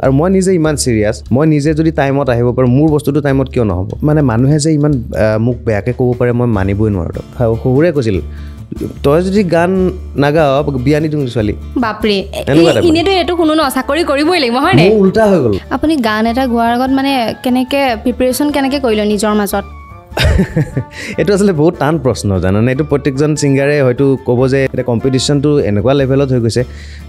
আৰু মই নিজে ইমান ছিৰিয়াছ মই নিজে যদি টাইমত আহিব পাৰোঁ মোৰ বস্তুটো টাইমত কিয় নহ'ব মানে মানুহে যে ইমান মোক বেয়াকৈ ক'ব পাৰে মই মানিবই নোৱাৰোঁ শহুৰে কৈছিল তই যদি গান নাগাৱ বিয়া নিদিওঁ ছোৱালী বাপৰে শুনো ন চাকৰি কৰিবই লাগিব হয় উল্টা হৈ গ'ল আপুনি গান এটা গোৱাৰ আগত মানে কেনেকৈ প্ৰিপেৰেশ্যন কেনেকৈ কৰিলে নিজৰ মাজত এইটো আচলতে বহুত টান প্ৰশ্ন জানানে এইটো প্ৰত্যেকজন ছিংগাৰে হয়তো ক'ব যে এতিয়া কম্পিটিশ্যনটো এনেকুৱা লেভেলত হৈ গৈছে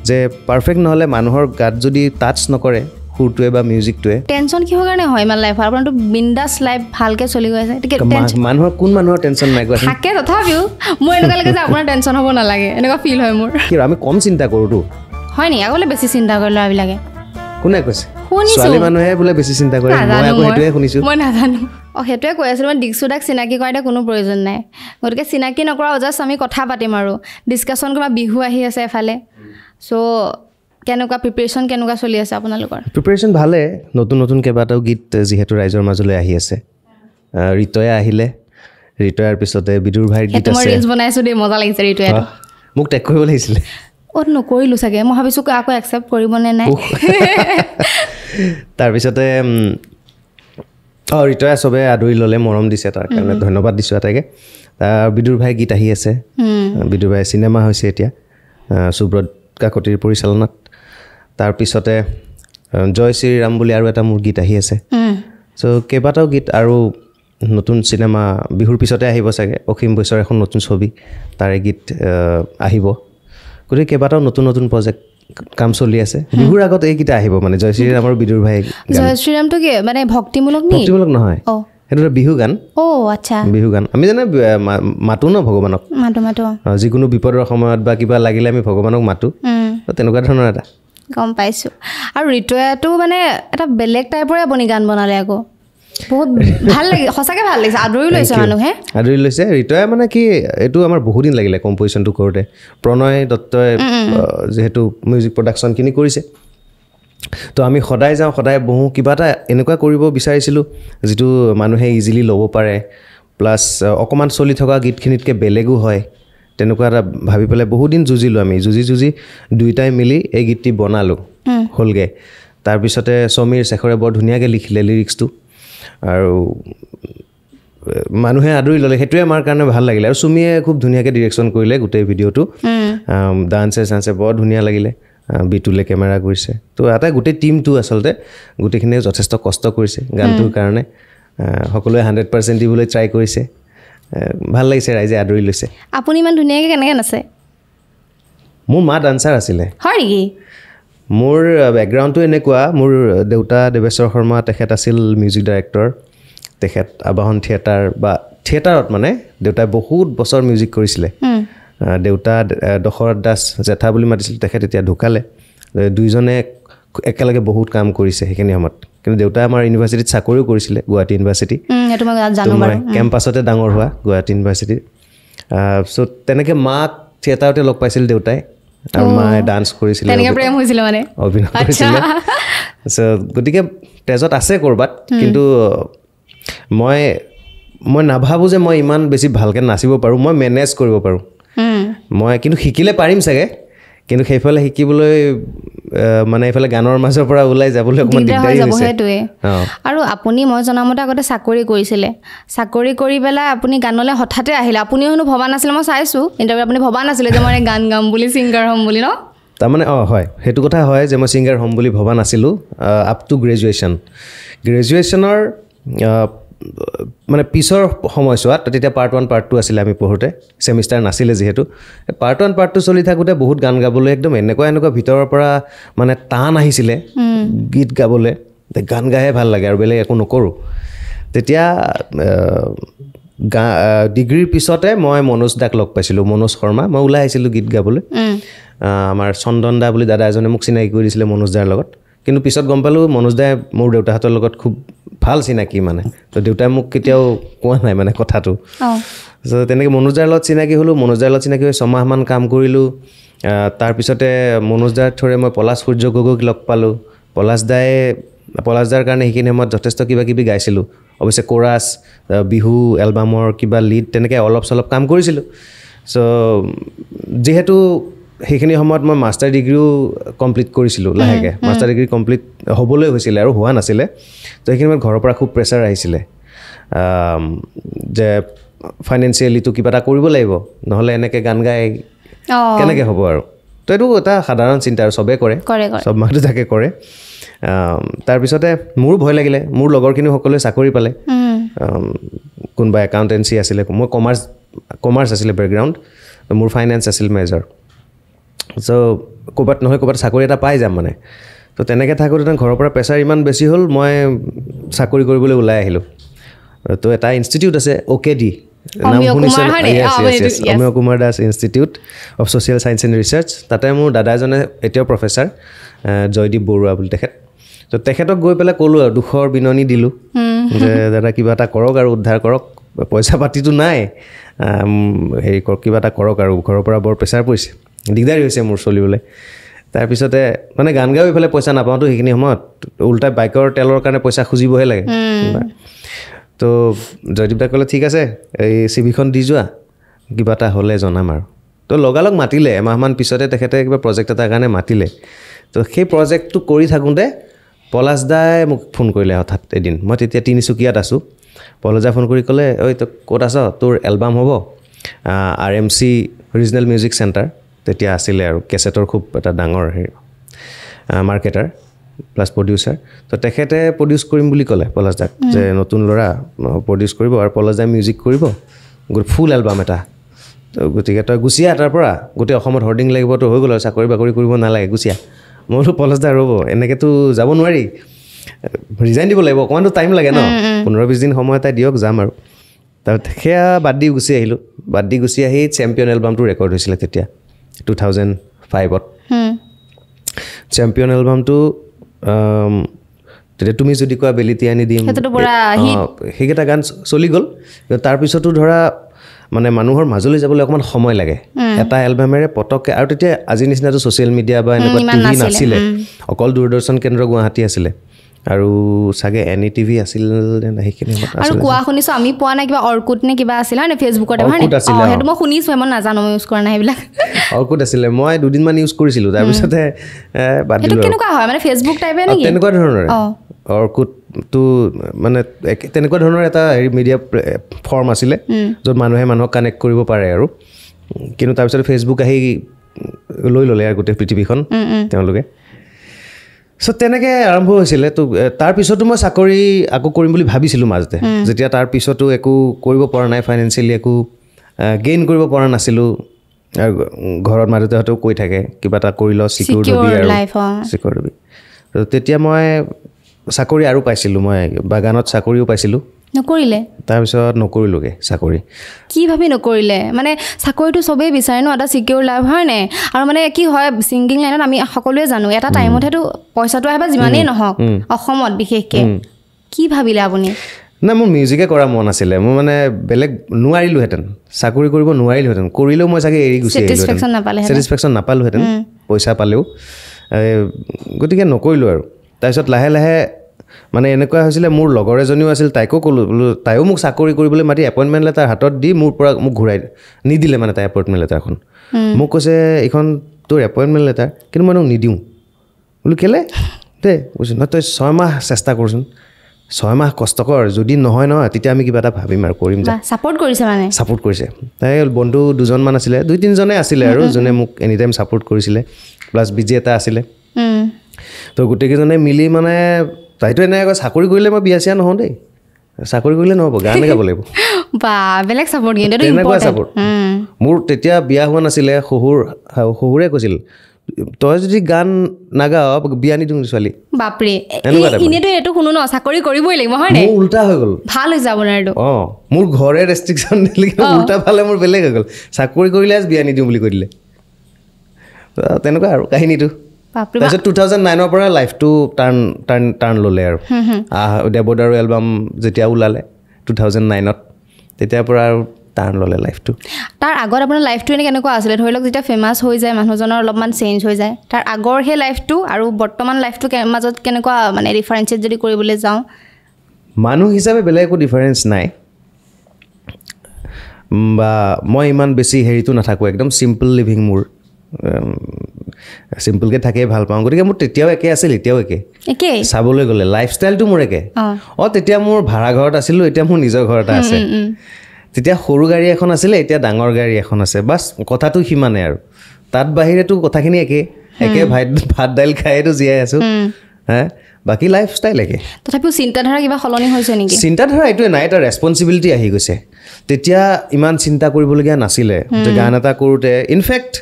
যে পাৰফেক্ট নহ'লে মানুহৰ গাত যদি টাচ নকৰে সুৰটোৱে বা মিউজিকটোৱে টেনচন কিহৰ কাৰণে হয় ইমান লাইফ আপোনাৰতো বিন্দাছ লাইফ ভালকৈ চলি গৈ আছে মানুহৰ কোন মানুহৰ টেনচন নাই গৈ থাকে তথাপিও মোৰ এনেকুৱা লাগে যে আপোনাৰ টেনচন হ'ব নালাগে এনেকুৱা ফিল হয় মোৰ আমি কম চিন্তা কৰোঁতো হয় নেকি আগলৈ বেছি চিন্তা কৰি ল'ৰাবিলাকে কোনে কৈছে ছোৱালী মানুহে বোলে বেছি চিন্তা কৰে সেইটোৱে শুনিছো মই নাজানো অঁ সেইটোৱে কৈ আছিলোঁ মানে দীক্ষু দাক চিনাকি কৰাতে কোনো প্ৰয়োজন নাই গতিকে চিনাকি নকৰা অজাছ আমি কথা পাতিম আৰু ডিছকাশ্যন কৰিবা বিহু আহি আছে এফালে ছ' কেনেকুৱা প্ৰিপেৰেশ্যন কেনেকুৱা চলি আছে আপোনালোকৰ প্ৰিপেৰেশ্যন ভালে নতুন নতুন কেইবাটাও গীত যিহেতু ৰাইজৰ মাজলৈ আহি আছে ঋতয়ে আহিলে ঋতয়াৰ পিছতে বিদুৰ ভাইৰ গীত আছে মজা লাগিছে মোক টেক কৰিব লাগিছিলে অত নকৰিলোঁ চাগে মই ভাবিছোঁ আকৌ একচেপ্ট কৰিবনে নাই তাৰপিছতে অঁ ৰিতয়া চবে আদৰি ল'লে মৰম দিছে তাৰ কাৰণে ধন্যবাদ দিছোঁ আটাইকে বিদুৰ ভাই গীত আহি আছে বিদুৰ ভাই চিনেমা হৈছে এতিয়া সুব্ৰত কাকতিৰ পৰিচালনাত তাৰপিছতে জয় শ্ৰীৰাম বুলি আৰু এটা মোৰ গীত আহি আছে চ' কেইবাটাও গীত আৰু নতুন চিনেমা বিহুৰ পিছতে আহিব চাগে অসীম বৈশ্যৰ এখন নতুন ছবি তাৰে গীত আহিব গতিকে কেইবাটাও নতুন নতুন প্ৰজেক্ট কাম চলি আছে বিহুৰ আগত এইকেইটা আহিব মানে জয় শ্ৰীৰাম বিদুৰ ভাই জয় শ্ৰীৰামটো কি মানে ভক্তিমূলক ভক্তিমূলক নহয় বিহু গান বিহু গান মাতো ন ভগৱানক মাতো মাতো যিকোনো বিপদৰ সময়ত বা কিবা লাগিলে আমি ভগৱানক মাতো তেনেকুৱা ধৰণৰ এটা গম পাইছোঁ আৰু ঋতুয়াটো মানে এটা বেলেগ টাইপৰে আপুনি গান বনালে আকৌ বহুত ভাল লাগি সঁচাকৈ ভাল লাগিছে আদৰি লৈছে মানুহে আদৰি লৈছে ৰিতয়ে মানে কি এইটো আমাৰ বহুত দিন লাগিলে কম্পজিশ্যনটো কৰোঁতে প্ৰণয় দত্তই যিহেতু মিউজিক প্ৰডাকশ্যনখিনি কৰিছে তো আমি সদায় যাওঁ সদায় বহোঁ কিবা এটা এনেকুৱা কৰিব বিচাৰিছিলোঁ যিটো মানুহে ইজিলি ল'ব পাৰে প্লাছ অকণমান চলি থকা গীতখিনিতকৈ বেলেগো হয় তেনেকুৱা এটা ভাবি পেলাই বহুদিন যুঁজিলোঁ আমি যুঁজি যুঁজি দুয়োটাই মিলি এই গীতটি বনালোঁ হ'লগৈ তাৰপিছতে সমীৰ শেখৰে বৰ ধুনীয়াকৈ লিখিলে লিৰিক্সটো আৰু মানুহে আদৰি ল'লে সেইটোৱে আমাৰ কাৰণে ভাল লাগিলে আৰু চুমিয়ে খুব ধুনীয়াকৈ ডিৰেকশ্যন কৰিলে গোটেই ভিডিঅ'টো ডান্সে চান্সে বৰ ধুনীয়া লাগিলে বিটুলে কেমেৰা কৰিছে তো এটা গোটেই টিমটো আচলতে গোটেইখিনিয়ে যথেষ্ট কষ্ট কৰিছে গানটোৰ কাৰণে সকলোৱে হাণ্ড্ৰেড পাৰ্চেণ্ট দিবলৈ ট্ৰাই কৰিছে ভাল লাগিছে ৰাইজে আদৰি লৈছে আপুনি ইমান ধুনীয়াকৈ কেনেকৈ নাচে মোৰ মা ডান্সাৰ আছিলে হয় নেকি মোৰ বেকগ্ৰাউণ্ডটো এনেকুৱা মোৰ দেউতা দেৱেশ্বৰ শৰ্মা তেখেত আছিল মিউজিক ডাইৰেক্টৰ তেখেত আৱাহন থিয়েটাৰ বা থিয়েটাৰত মানে দেউতাই বহুত বছৰ মিউজিক কৰিছিলে দেউতা দশৰথ দাস জেঠা বুলি মাতিছিল তেখেত এতিয়া ঢুকালে দুইজনে একেলগে বহুত কাম কৰিছে সেইখিনি সময়ত কিন্তু দেউতাই আমাৰ ইউনিভাৰ্চিটিত চাকৰিও কৰিছিলে গুৱাহাটী ইউনিভাৰ্চিটি কেম্পাছতে ডাঙৰ হোৱা গুৱাহাটী ইউনিভাৰ্চিটিৰ চ' তেনেকৈ মাক থিয়েটাৰতে লগ পাইছিল দেউতাই আৰু মায়ে ডান্স কৰিছিলে হৈছিলে মানে অভিনয় কৰিছিলে গতিকে তেজত আছে ক'ৰবাত কিন্তু মই মই নাভাবোঁ যে মই ইমান বেছি ভালকৈ নাচিব পাৰোঁ মই মেনেজ কৰিব পাৰোঁ মই কিন্তু শিকিলে পাৰিম চাগে কিন্তু সেইফালে শিকিবলৈ মানে এইফালে গানৰ মাজৰ পৰা ওলাই যাবলৈ অকণমান দিগদাৰী হৈছে সেইটোৱে আৰু আপুনি মই জনামতে আগতে চাকৰি কৰিছিলে চাকৰি কৰি পেলাই আপুনি গানলৈ হঠাতে আহিলে আপুনিও হেনো ভবা নাছিলে মই চাইছোঁ ইণ্টাৰভিউ আপুনি ভবা নাছিলে যে মই গান গাম বুলি ছিংগাৰ হ'ম বুলি ন তাৰমানে অঁ হয় সেইটো কথা হয় যে মই ছিংগাৰ হ'ম বুলি ভবা নাছিলোঁ আপ টু গ্ৰেজুৱেশ্যন গ্ৰেজুৱেশ্যনৰ মানে পিছৰ সময়ছোৱাত তেতিয়া পাৰ্ট ওৱান পাৰ্ট টু আছিলে আমি পঢ়োঁতে ছেমিষ্টাৰ নাছিলে যিহেতু পাৰ্ট ওৱান পাৰ্ট টু চলি থাকোঁতে বহুত গান গাবলৈ একদম এনেকুৱা এনেকুৱা ভিতৰৰ পৰা মানে টান আহিছিলে গীত গাবলৈ গান গাইহে ভাল লাগে আৰু বেলেগ একো নকৰোঁ তেতিয়া গা ডিগ্ৰীৰ পিছতে মই মনোজ দাক লগ পাইছিলোঁ মনোজ শৰ্মা মই ওলাই আহিছিলোঁ গীত গাবলৈ আমাৰ চন্দন দা বুলি দাদা এজনে মোক চিনাকি কৰি দিছিলে মনোজ দাৰ লগত কিন্তু পিছত গম পালোঁ মনোজ দাই মোৰ দেউতাহঁতৰ লগত খুব ভাল চিনাকি মানে তো দেউতাই মোক কেতিয়াও কোৱা নাই মানে কথাটো তাৰপিছত তেনেকৈ মনোজাৰ লগত চিনাকি হ'লোঁ মনোজাৰ লগত চিনাকি হৈ ছমাহমান কাম কৰিলোঁ তাৰপিছতে মনোজদাৰ থ্ৰ'ৰে মই পলাশ সূৰ্য গগৈক লগ পালোঁ পলাশ দায়ে পলাশ পলাশদাৰ কাৰণে সেইখিনি সময়ত যথেষ্ট কিবা কিবি গাইছিলোঁ অৱশ্যে কোৰাছ বিহু এলবামৰ কিবা লিড তেনেকৈ অলপ চলপ কাম কৰিছিলোঁ চ' যিহেতু সেইখিনি সময়ত মই মাষ্টাৰ ডিগ্ৰীও কমপ্লিট কৰিছিলোঁ লাহেকৈ মাষ্টাৰ ডিগ্ৰী কমপ্লিট হ'বলৈ হৈছিলে আৰু হোৱা নাছিলে তো সেইখিনি সময়ত ঘৰৰ পৰা খুব প্ৰেছাৰ আহিছিলে যে ফাইনেন্সিয়েলিটো কিবা এটা কৰিব লাগিব নহ'লে এনেকৈ গান গাই কেনেকৈ হ'ব আৰু তো এইটো এটা সাধাৰণ চিন্তা আৰু চবেই কৰে চব মানুহ যাকে কৰে তাৰপিছতে মোৰো ভয় লাগিলে মোৰ লগৰখিনিও সকলোৱে চাকৰি পালে কোনোবা একাউণ্টেঞ্চি আছিলে মই কমাৰ্চ কমাৰ্চ আছিলে বেকগ্ৰাউণ্ড মোৰ ফাইনেন্স আছিল মেজৰ চ' ক'ৰবাত নহয় ক'ৰবাত চাকৰি এটা পাই যাম মানে ত' তেনেকৈ থাকোঁতে ঘৰৰ পৰা প্ৰেছাৰ ইমান বেছি হ'ল মই চাকৰি কৰিবলৈ ওলাই আহিলোঁ ত' এটা ইনষ্টিটিউট আছে অ'কে ডি নাম শুনিছে Amiya Kumar Das Institute of Social Science and Research তাতে মোৰ দাদা এজনে এতিয়াও প্ৰফেচাৰ জয়দীপ বৰুৱা বুলি তেখেত ত' তেখেতক গৈ পেলাই ক'লোঁ আৰু দুখৰ বিননি দিলোঁ যে দাদা কিবা এটা কৰক আৰু উদ্ধাৰ কৰক পইচা পাতিটো নাই হেৰি কৰক কিবা এটা কৰক আৰু ঘৰৰ পৰা বৰ প্ৰেছাৰ পৰিছে দিগদাৰি হৈছে মোৰ চলিবলৈ তাৰপিছতে মানে গান গাইও এইফালে পইচা নাপাওঁতো সেইখিনি সময়ত ওল্টাই বাইকৰ তেলৰ কাৰণে পইচা খুজিবহে লাগে তো জয়দীপদাক ক'লে ঠিক আছে এই চিভিখন দি যোৱা কিবা এটা হ'লে জনাম আৰু তো লগালগ মাতিলে এমাহমান পিছতে তেখেতে কিবা প্ৰজেক্ট এটাৰ কাৰণে মাতিলে তো সেই প্ৰজেক্টটো কৰি থাকোঁতে পলাশ দাই মোক ফোন কৰিলে হঠাৎ এদিন মই তেতিয়া তিনিচুকীয়াত আছোঁ পলাশদাই ফোন কৰি ক'লে ঐ তই ক'ত আছ তোৰ এলবাম হ'ব R M C regional music centre তেতিয়া আছিলে আৰু কেছেটৰ খুব এটা ডাঙৰ হেৰি মাৰ্কেটাৰ প্লাছ প্ৰডিউচাৰ তো তেখেতে প্ৰডিউচ কৰিম বুলি ক'লে পলাছ দাক যে নতুন ল'ৰা প্ৰডিউচ কৰিব আৰু পলাছ দাই মিউজিক কৰিব গোটেই ফুল এলবাম এটা তো গতিকে তই গুচিয়া তাৰ পৰা গোটেই অসমত হৰ্ডিং লাগিব তো হৈ গ'ল আৰু চাকৰি বাকৰি কৰিব নালাগে গুচিয়া মই বোলো পলাছ দা ৰ'ব এনেকৈতো যাব নোৱাৰি ৰিজাইন দিব লাগিব অকণমানতো টাইম লাগে ন পোন্ধৰ বিছ দিন সময় এটা দিয়ক যাম আৰু তাৰপিছত সেয়া বাদ দি গুচি আহিলোঁ বাদ দি গুচি আহি চেম্পিয়ন এলবামটো ৰেকৰ্ড হৈছিলে তেতিয়া টু থাউজেণ্ড ফাইভত চেম্পিয়ন এলবামটো তেতিয়া তুমি যদি কোৱা বেলি বেলিটিয়ানি দিম সেইকেইটা গান চলি গ'ল তাৰপিছতো ধৰা মানে মানুহৰ মাজলৈ যাবলৈ অকণমান সময় লাগে hmm. এটা এলবামেৰে পটককৈ আৰু তেতিয়া আজিৰ নিচিনাটো ছ'চিয়েল মিডিয়া বা এনেকুৱা টি hmm, নাছিলে hmm. অকল দূৰদৰ্শন কেন্দ্ৰ গুৱাহাটী আছিলে আৰু চাগে এন ই টিভি আছিল আৰু কোৱা শুনিছোঁ আমি পোৱা নাই কিবা অৰ্কুট নে কিবা আছিল হয় নে ফেচবুকত সেইটো মই শুনিছোঁ মই নাজানো ইউজ কৰা নাই সেইবিলাক অৰ্কুট আছিলে মই দুদিনমান ইউজ কৰিছিলোঁ তাৰপিছতে কেনেকুৱা হয় মানে ফেচবুক টাইপে নে তেনেকুৱা ধৰণৰ অৰ্কুটটো মানে তেনেকুৱা ধৰণৰ এটা হেৰি মিডিয়া ফৰ্ম আছিলে য'ত মানুহে মানুহক কানেক্ট কৰিব পাৰে আৰু কিন্তু তাৰপিছত ফেচবুক আহি লৈ ল'লে আৰু গোটেই পৃথিৱীখন তেওঁলোকে চ' তেনেকৈ আৰম্ভ হৈছিলে তো তাৰপিছতো মই চাকৰি আকৌ কৰিম বুলি ভাবিছিলোঁ মাজতে যেতিয়া তাৰপিছতো একো কৰিব পৰা নাই ফাইনেঞ্চিয়েলি একো গেইন কৰিব পৰা নাছিলোঁ আৰু ঘৰত মাজতেহঁতেও কৈ থাকে কিবা এটা কৰি লওঁ চিকিউৰ ডুবি আৰু চিকিউৰ ডুবি তো তেতিয়া মই চাকৰি আৰু পাইছিলোঁ মই বাগানত চাকৰিও পাইছিলোঁ নকৰিলে তাৰপিছত নকৰিলোগে চাকৰি কি ভাবি নকৰিলে মানে চাকৰিটো চবেই বিচাৰে ন এটা চিকিউৰ লাভ হয় নে আৰু মানে কি হয় ছিংগিং লাইনত আমি সকলোৱে জানো এটা টাইমতহেতো পইচাটো আহে বা যিমানেই নহওক অসমত বিশেষকে কি ভাবিলে আপুনি নাই মোৰ মিউজিকে কৰা মন আছিলে মই মানে বেলেগ নোৱাৰিলোহেঁতেন চাকৰি কৰিব নোৱাৰিলোহেঁতেন কৰিলেও মই চাগে এৰি গুচি ছেটিছফেকশ্যন নাপালোহেঁতেন পইচা পালেও গতিকে নকৰিলোঁ আৰু তাৰপিছত লাহে লাহে মানে এনেকুৱা হৈছিলে মোৰ লগৰ এজনীও আছিল তাইকো ক'লোঁ বোলো তাইও মোক চাকৰি কৰিবলৈ মাতি এপইণ্টমেণ্ট লেটাৰ হাতত দি মোৰ পৰা মোক ঘূৰাই নিদিলে মানে তাই এপইণ্টমেণ্ট লেটাৰখন মোক কৈছে এইখন তোৰ এপইণ্টমেণ্ট লেটাৰ কিন্তু মই তোক নিদিওঁ বোলো কেলে দেই কৈছোঁ নহয় তই ছয় মাহ চেষ্টা ছয় মাহ কষ্টকৰ যদি নহয় নহয় তেতিয়া আমি কিবা এটা ভাবিম আৰু কৰিম ছাপৰ্ট কৰিছে মানে ছাপৰ্ট কৰিছে তাই বন্ধু দুজনমান আছিলে দুই তিনিজনে আছিলে আৰু যোনে মোক এনি টাইম ছাপৰ্ট কৰিছিলে প্লাছ বিজি এটা আছিলে তো গোটেইকেইজনে মিলি মানে তাইতো এনেকৈ কয় চাকৰি কৰিলে মই বিয়াচিয়া নহওঁ দেই চাকৰি কৰিলে নহ'ব গানে গাব লাগিব বা বেলেগ চাপৰ্ট তেনেকুৱা চাপৰ্ট মোৰ তেতিয়া বিয়া হোৱা নাছিলে শহুৰ শহুৰে কৈছিল তই যদি গান নাগাৱ বিয়া নিদিওঁ ছোৱালী বাপৰেতো শুনো ন চাকৰি কৰিবই লাগিব হয় নাই উল্টা হৈ গ'ল ভাল হৈ যাব নাই অঁ মোৰ ঘৰে ৰেষ্ট্ৰিকশ্যন দিলে উল্টা ফালে মোৰ বেলেগ হৈ গ'ল চাকৰি কৰিলে বিয়া নিদিওঁ বুলি কৈ দিলে তেনেকুৱা আৰু কাহিনীটো নাইনৰ পৰা লাইফটো টাৰ্ণ টাৰ্ণ টাৰ্ণ ল'লে আৰু দেৱদাৰু এলবাম যেতিয়া ওলালে টু থাউজেণ্ড নাইনত তেতিয়াৰ পৰা আৰু টাৰ্ণ ল'লে লাইফটো তাৰ আগত আপোনাৰ লাইফটো এনেই কেনেকুৱা আছিলে ধৰি লওক যেতিয়া ফেমাছ হৈ যায় মানুহজনৰ অলপমান চেঞ্জ হৈ যায় তাৰ আগৰ সেই লাইফটো আৰু বৰ্তমান লাইফটো মাজত কেনেকুৱা মানে ডিফাৰেঞ্চিয়েট যদি কৰিবলৈ যাওঁ মানুহ হিচাপে বেলেগ একো ডিফাৰেঞ্চ নাই বা মই ইমান বেছি হেৰিটো নাথাকোঁ একদম চিম্পল লিভিং মোৰ চিম্পলকে থাকিয়ে ভাল পাওঁ গতিকে মোৰ তেতিয়াও একে আছিল এতিয়াও একে চাবলৈ গ'লে লাইফ ষ্টাইলটো মোৰ একে অঁ তেতিয়া মোৰ ভাড়া ঘৰত আছিলোঁ এতিয়া মোৰ নিজৰ ঘৰ এটা আছে তেতিয়া সৰু গাড়ী এখন আছিলে এতিয়া ডাঙৰ গাড়ী এখন আছে বাছ কথাটো সিমানে আৰু তাত বাহিৰেতো কথাখিনি একে একে ভাত ভাত দাইল খাইতো জীয়াই আছো হা বাকী লাইফ ষ্টাইল একে তথাপিও চিন্তাধাৰা কিবা সলনি হৈছে নেকি চিন্তাধাৰা এইটোৱে নাই এটা ৰেচপনচিবিলিটি আহি গৈছে তেতিয়া ইমান চিন্তা কৰিবলগীয়া নাছিলে গান এটা কৰোঁতে ইনফেক্ট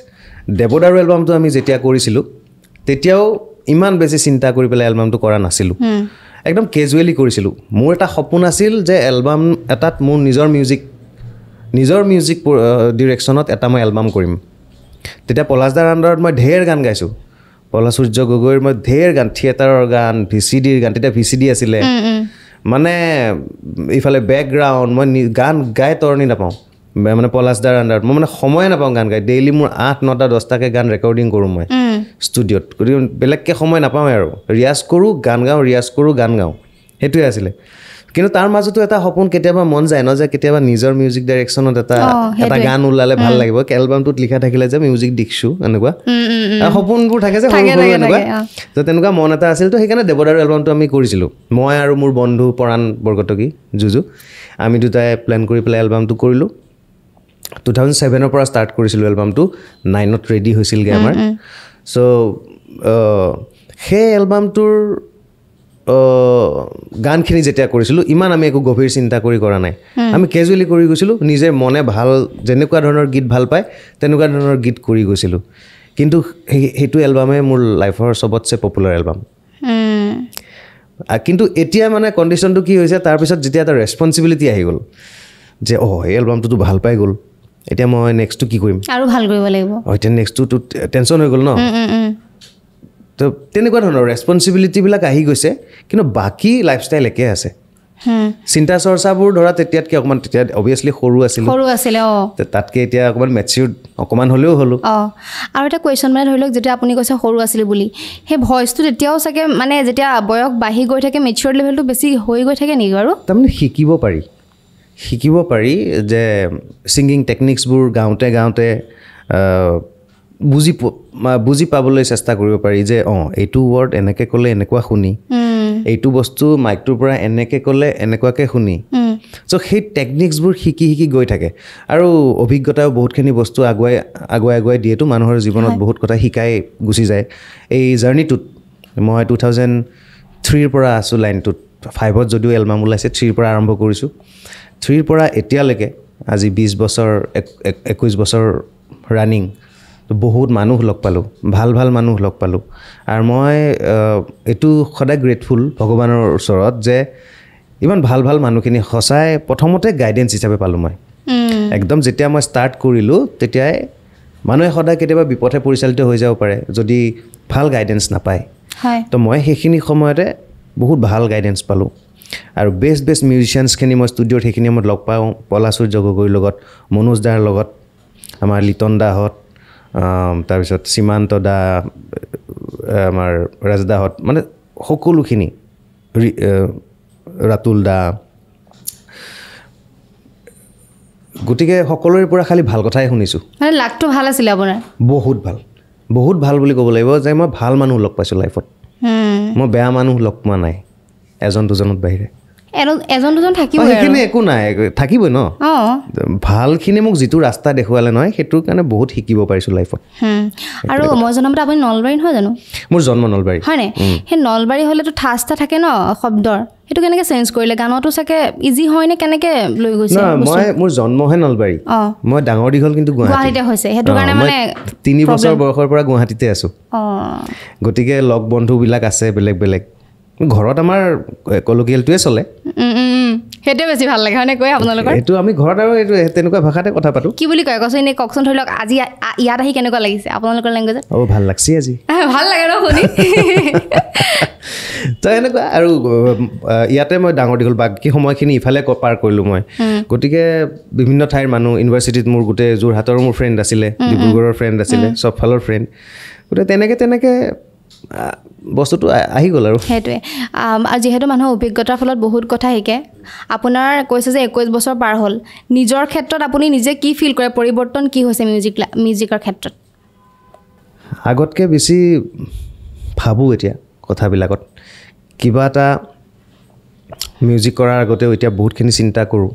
দেৱদাৰু এলবামটো আমি যেতিয়া কৰিছিলোঁ তেতিয়াও ইমান বেছি চিন্তা কৰি পেলাই এলবামটো কৰা নাছিলোঁ একদম কেজুৱেলি কৰিছিলোঁ মোৰ এটা সপোন আছিল যে এলবাম এটাত মোৰ নিজৰ মিউজিক নিজৰ মিউজিক ডিৰেকশ্যনত এটা মই এলবাম কৰিম তেতিয়া পলাশদাৰ আণ্ডাৰত মই ঢেৰ গান গাইছোঁ সূৰ্য গগৈৰ মই ঢেৰ গান থিয়েটাৰৰ গান ভি চি ডিৰ গান তেতিয়া ভি চি ডি আছিলে মানে ইফালে বেকগ্ৰাউণ্ড মই গান গাই তৰণি নাপাওঁ মানে পলাশ দাৰ আণ্ডাৰত মই মানে সময়ে নাপাওঁ গান গাই ডেইলি মোৰ আঠ নটা দহটাকৈ গান ৰেকৰ্ডিং কৰোঁ মই ষ্টুডিঅ'ত গতিকে বেলেগকৈ সময় নাপাওঁ আৰু ৰিয়াজ কৰোঁ গান গাওঁ ৰিয়াজ কৰোঁ গান গাওঁ সেইটোৱে আছিলে কিন্তু তাৰ মাজতো এটা সপোন কেতিয়াবা মন যায় ন যে কেতিয়াবা নিজৰ মিউজিক ডাইৰেকশ্যনত এটা এটা গান ওলালে ভাল লাগিব এলবামটোত লিখা থাকিলে যে মিউজিক দিছো এনেকুৱা সপোনবোৰ থাকে যে এনেকুৱা তেনেকুৱা মন এটা আছিল তো সেইকাৰণে দেৱদাৰু এলবামটো আমি কৰিছিলোঁ মই আৰু মোৰ বন্ধু পৰাণ বৰকটকী যুজু আমি দুটাই প্লেন কৰি পেলাই এলবামটো কৰিলোঁ টু থাউজেণ্ড ছেভেনৰ পৰা ষ্টাৰ্ট কৰিছিলোঁ এলবামটো নাইনত ৰেডি হৈছিলগৈ আমাৰ চ' সেই এলবামটোৰ গানখিনি যেতিয়া কৰিছিলোঁ ইমান আমি একো গভীৰ চিন্তা কৰি কৰা নাই আমি কেজুৱেলি কৰি গৈছিলোঁ নিজে মনে ভাল যেনেকুৱা ধৰণৰ গীত ভাল পায় তেনেকুৱা ধৰণৰ গীত কৰি গৈছিলোঁ কিন্তু সেই সেইটো এলবামে মোৰ লাইফৰ চবতছে পপুলাৰ এলবাম কিন্তু এতিয়া মানে কণ্ডিশ্যনটো কি হৈছে তাৰপিছত যেতিয়া এটা ৰেচপনচিবিলিটি আহি গ'ল যে অঁ এই এলবামটোতো ভাল পাই গ'ল এতিয়া মই নেক্সটটো কি কৰিম আৰু ভাল কৰিব লাগিব এতিয়া নেক্সটটো টেনশ্যন হৈ গ'ল ন তো তেনেকুৱা ধৰণৰ ৰেচপনচিবিলিটিবিলাক আহি গৈছে কিন্তু বাকী লাইফষ্টাইল একে আছে চিন্তা চৰ্চাবোৰ ধৰা তেতিয়াতকৈ অকণমান তেতিয়া অভিয়াছলি সৰু আছিল সৰু আছিলে অঁ তাতকৈ এতিয়া অকণমান মেচিউৰ্ড অকণমান হ'লেও হ'লোঁ অঁ আৰু এটা কুৱেশ্যন মানে ধৰি লওক যেতিয়া আপুনি কৈছে সৰু আছিল বুলি সেই ভইচটো তেতিয়াও চাগে মানে যেতিয়া বয়স বাঢ়ি গৈ থাকে মেচিয়ৰ লেভেলটো বেছি হৈ গৈ থাকে নেকি বাৰু তাৰমানে শিকিব পাৰি শিকিব পাৰি যে ছিংগিং টেকনিকছবোৰ গাওঁতে গাওঁতে বুজি বুজি পাবলৈ চেষ্টা কৰিব পাৰি যে অঁ এইটো ৱৰ্ড এনেকৈ ক'লে এনেকুৱা শুনি এইটো বস্তু মাইকটোৰ পৰা এনেকৈ ক'লে এনেকুৱাকৈ শুনি চ' সেই টেকনিকছবোৰ শিকি শিকি গৈ থাকে আৰু অভিজ্ঞতাও বহুতখিনি বস্তু আগুৱাই আগুৱাই আগুৱাই দিয়েতো মানুহৰ জীৱনত বহুত কথা শিকাই গুচি যায় এই জাৰ্ণিটোত মই টু থাউজেণ্ড থ্ৰীৰ পৰা আছোঁ লাইনটোত ফাইভত যদিও এলবাম ওলাইছে থ্ৰীৰ পৰা আৰম্ভ কৰিছোঁ থ্ৰীৰ পৰা এতিয়ালৈকে আজি বিছ বছৰ একৈছ বছৰ ৰাণিং বহুত মানুহ লগ পালোঁ ভাল ভাল মানুহ লগ পালোঁ আৰু মই এইটো সদায় গ্ৰেটফুল ভগৱানৰ ওচৰত যে ইমান ভাল ভাল মানুহখিনি সঁচাই প্ৰথমতে গাইডেঞ্চ হিচাপে পালোঁ মই একদম যেতিয়া মই ষ্টাৰ্ট কৰিলোঁ তেতিয়াই মানুহে সদায় কেতিয়াবা বিপথে পৰিচালিত হৈ যাব পাৰে যদি ভাল গাইডেঞ্চ নাপায় তো মই সেইখিনি সময়তে বহুত ভাল গাইডেঞ্চ পালোঁ আৰু বেষ্ট বেষ্ট মিউজিচিয়ানছখিনি মই ষ্টুডিঅ'ত সেইখিনি সময়ত লগ পাওঁ পলাচুৰ্য গগৈৰ লগত মনোজ দাৰ লগত আমাৰ লিটন দাহঁত তাৰপিছত সীমান্ত দা আমাৰ ৰাজদাহঁত মানে সকলোখিনি ৰাতুল দা গতিকে সকলোৰে পৰা খালী ভাল কথাই শুনিছোঁ মানে লাগটো ভাল আছিলে আপোনাৰ বহুত ভাল বহুত ভাল বুলি ক'ব লাগিব যে মই ভাল মানুহ লগ পাইছোঁ লাইফত মই বেয়া মানুহ লগ পোৱা নাই এজন দুজনৰ বাহিৰে এজন দুজন থাকিব সেইখিনি একো নাই থাকিবই ন ভালখিনি মোক যিটো ৰাস্তা দেখুৱালে নহয় সেইটোৰ কাৰণে বহুত শিকিব পাৰিছোঁ লাইফত আৰু মই জনামতে আপুনি নলবাৰী নহয় জানো মোৰ জন্ম নলবাৰী হয়নে সেই নলবাৰী হ'লেতো থাষ্টা থাকে ন শব্দৰ সেইটো কেনেকৈ চেঞ্জ কৰিলে গানতো চাগে ইজি হয়নে কেনেকৈ লৈ গৈছে মই মোৰ জন্মহে নলবাৰী অঁ মই ডাঙৰ দীঘল কিন্তু গুৱাহাটীতে হৈছে সেইটো কাৰণে মানে তিনি বছৰ বয়সৰ পৰা গুৱাহাটীতে আছোঁ অঁ গতিকে লগ বন্ধুবিলাক আছে বেলেগ বেলেগ ঘৰত আমাৰ একলগীয়ালটোৱে চলে সেইটোৱে বেছি ভাল লাগে হয়নে কয় আপোনালোকৰ এইটো আমি ঘৰত আৰু এইটো তেনেকুৱা ভাষাতে কথা পাতোঁ কি বুলি কয় কৈছোঁ এনেই কওকচোন ধৰি লওক আজি ইয়াত আহি কেনেকুৱা লাগিছে আপোনালোকৰ লেংগুৱেজত অ' ভাল লাগছি আজি ভাল লাগে ন শুনি তো এনেকুৱা আৰু ইয়াতে মই ডাঙৰ দীঘল বাকী সময়খিনি ইফালে পাৰ কৰিলোঁ মই গতিকে বিভিন্ন ঠাইৰ মানুহ ইউনিভাৰ্চিটিত মোৰ গোটেই যোৰহাটৰো মোৰ ফ্ৰেণ্ড আছিলে ডিব্ৰুগড়ৰ ফ্ৰেণ্ড আছিলে চবফালৰ ফ্ৰেণ্ড গতিকে তেনেকৈ তেনেকৈ বস্তুটো আহি গ'ল আৰু সেইটোৱে আৰু যিহেতু মানুহৰ অভিজ্ঞতাৰ ফলত বহুত কথা শিকে আপোনাৰ কৈছে যে একৈছ বছৰ পাৰ হ'ল নিজৰ ক্ষেত্ৰত আপুনি নিজে কি ফিল কৰে পৰিৱৰ্তন কি হৈছে মিউজিক মিউজিকৰ ক্ষেত্ৰত আগতকৈ বেছি ভাবোঁ এতিয়া কথাবিলাকত কিবা এটা মিউজিক কৰাৰ আগতেও এতিয়া বহুতখিনি চিন্তা কৰোঁ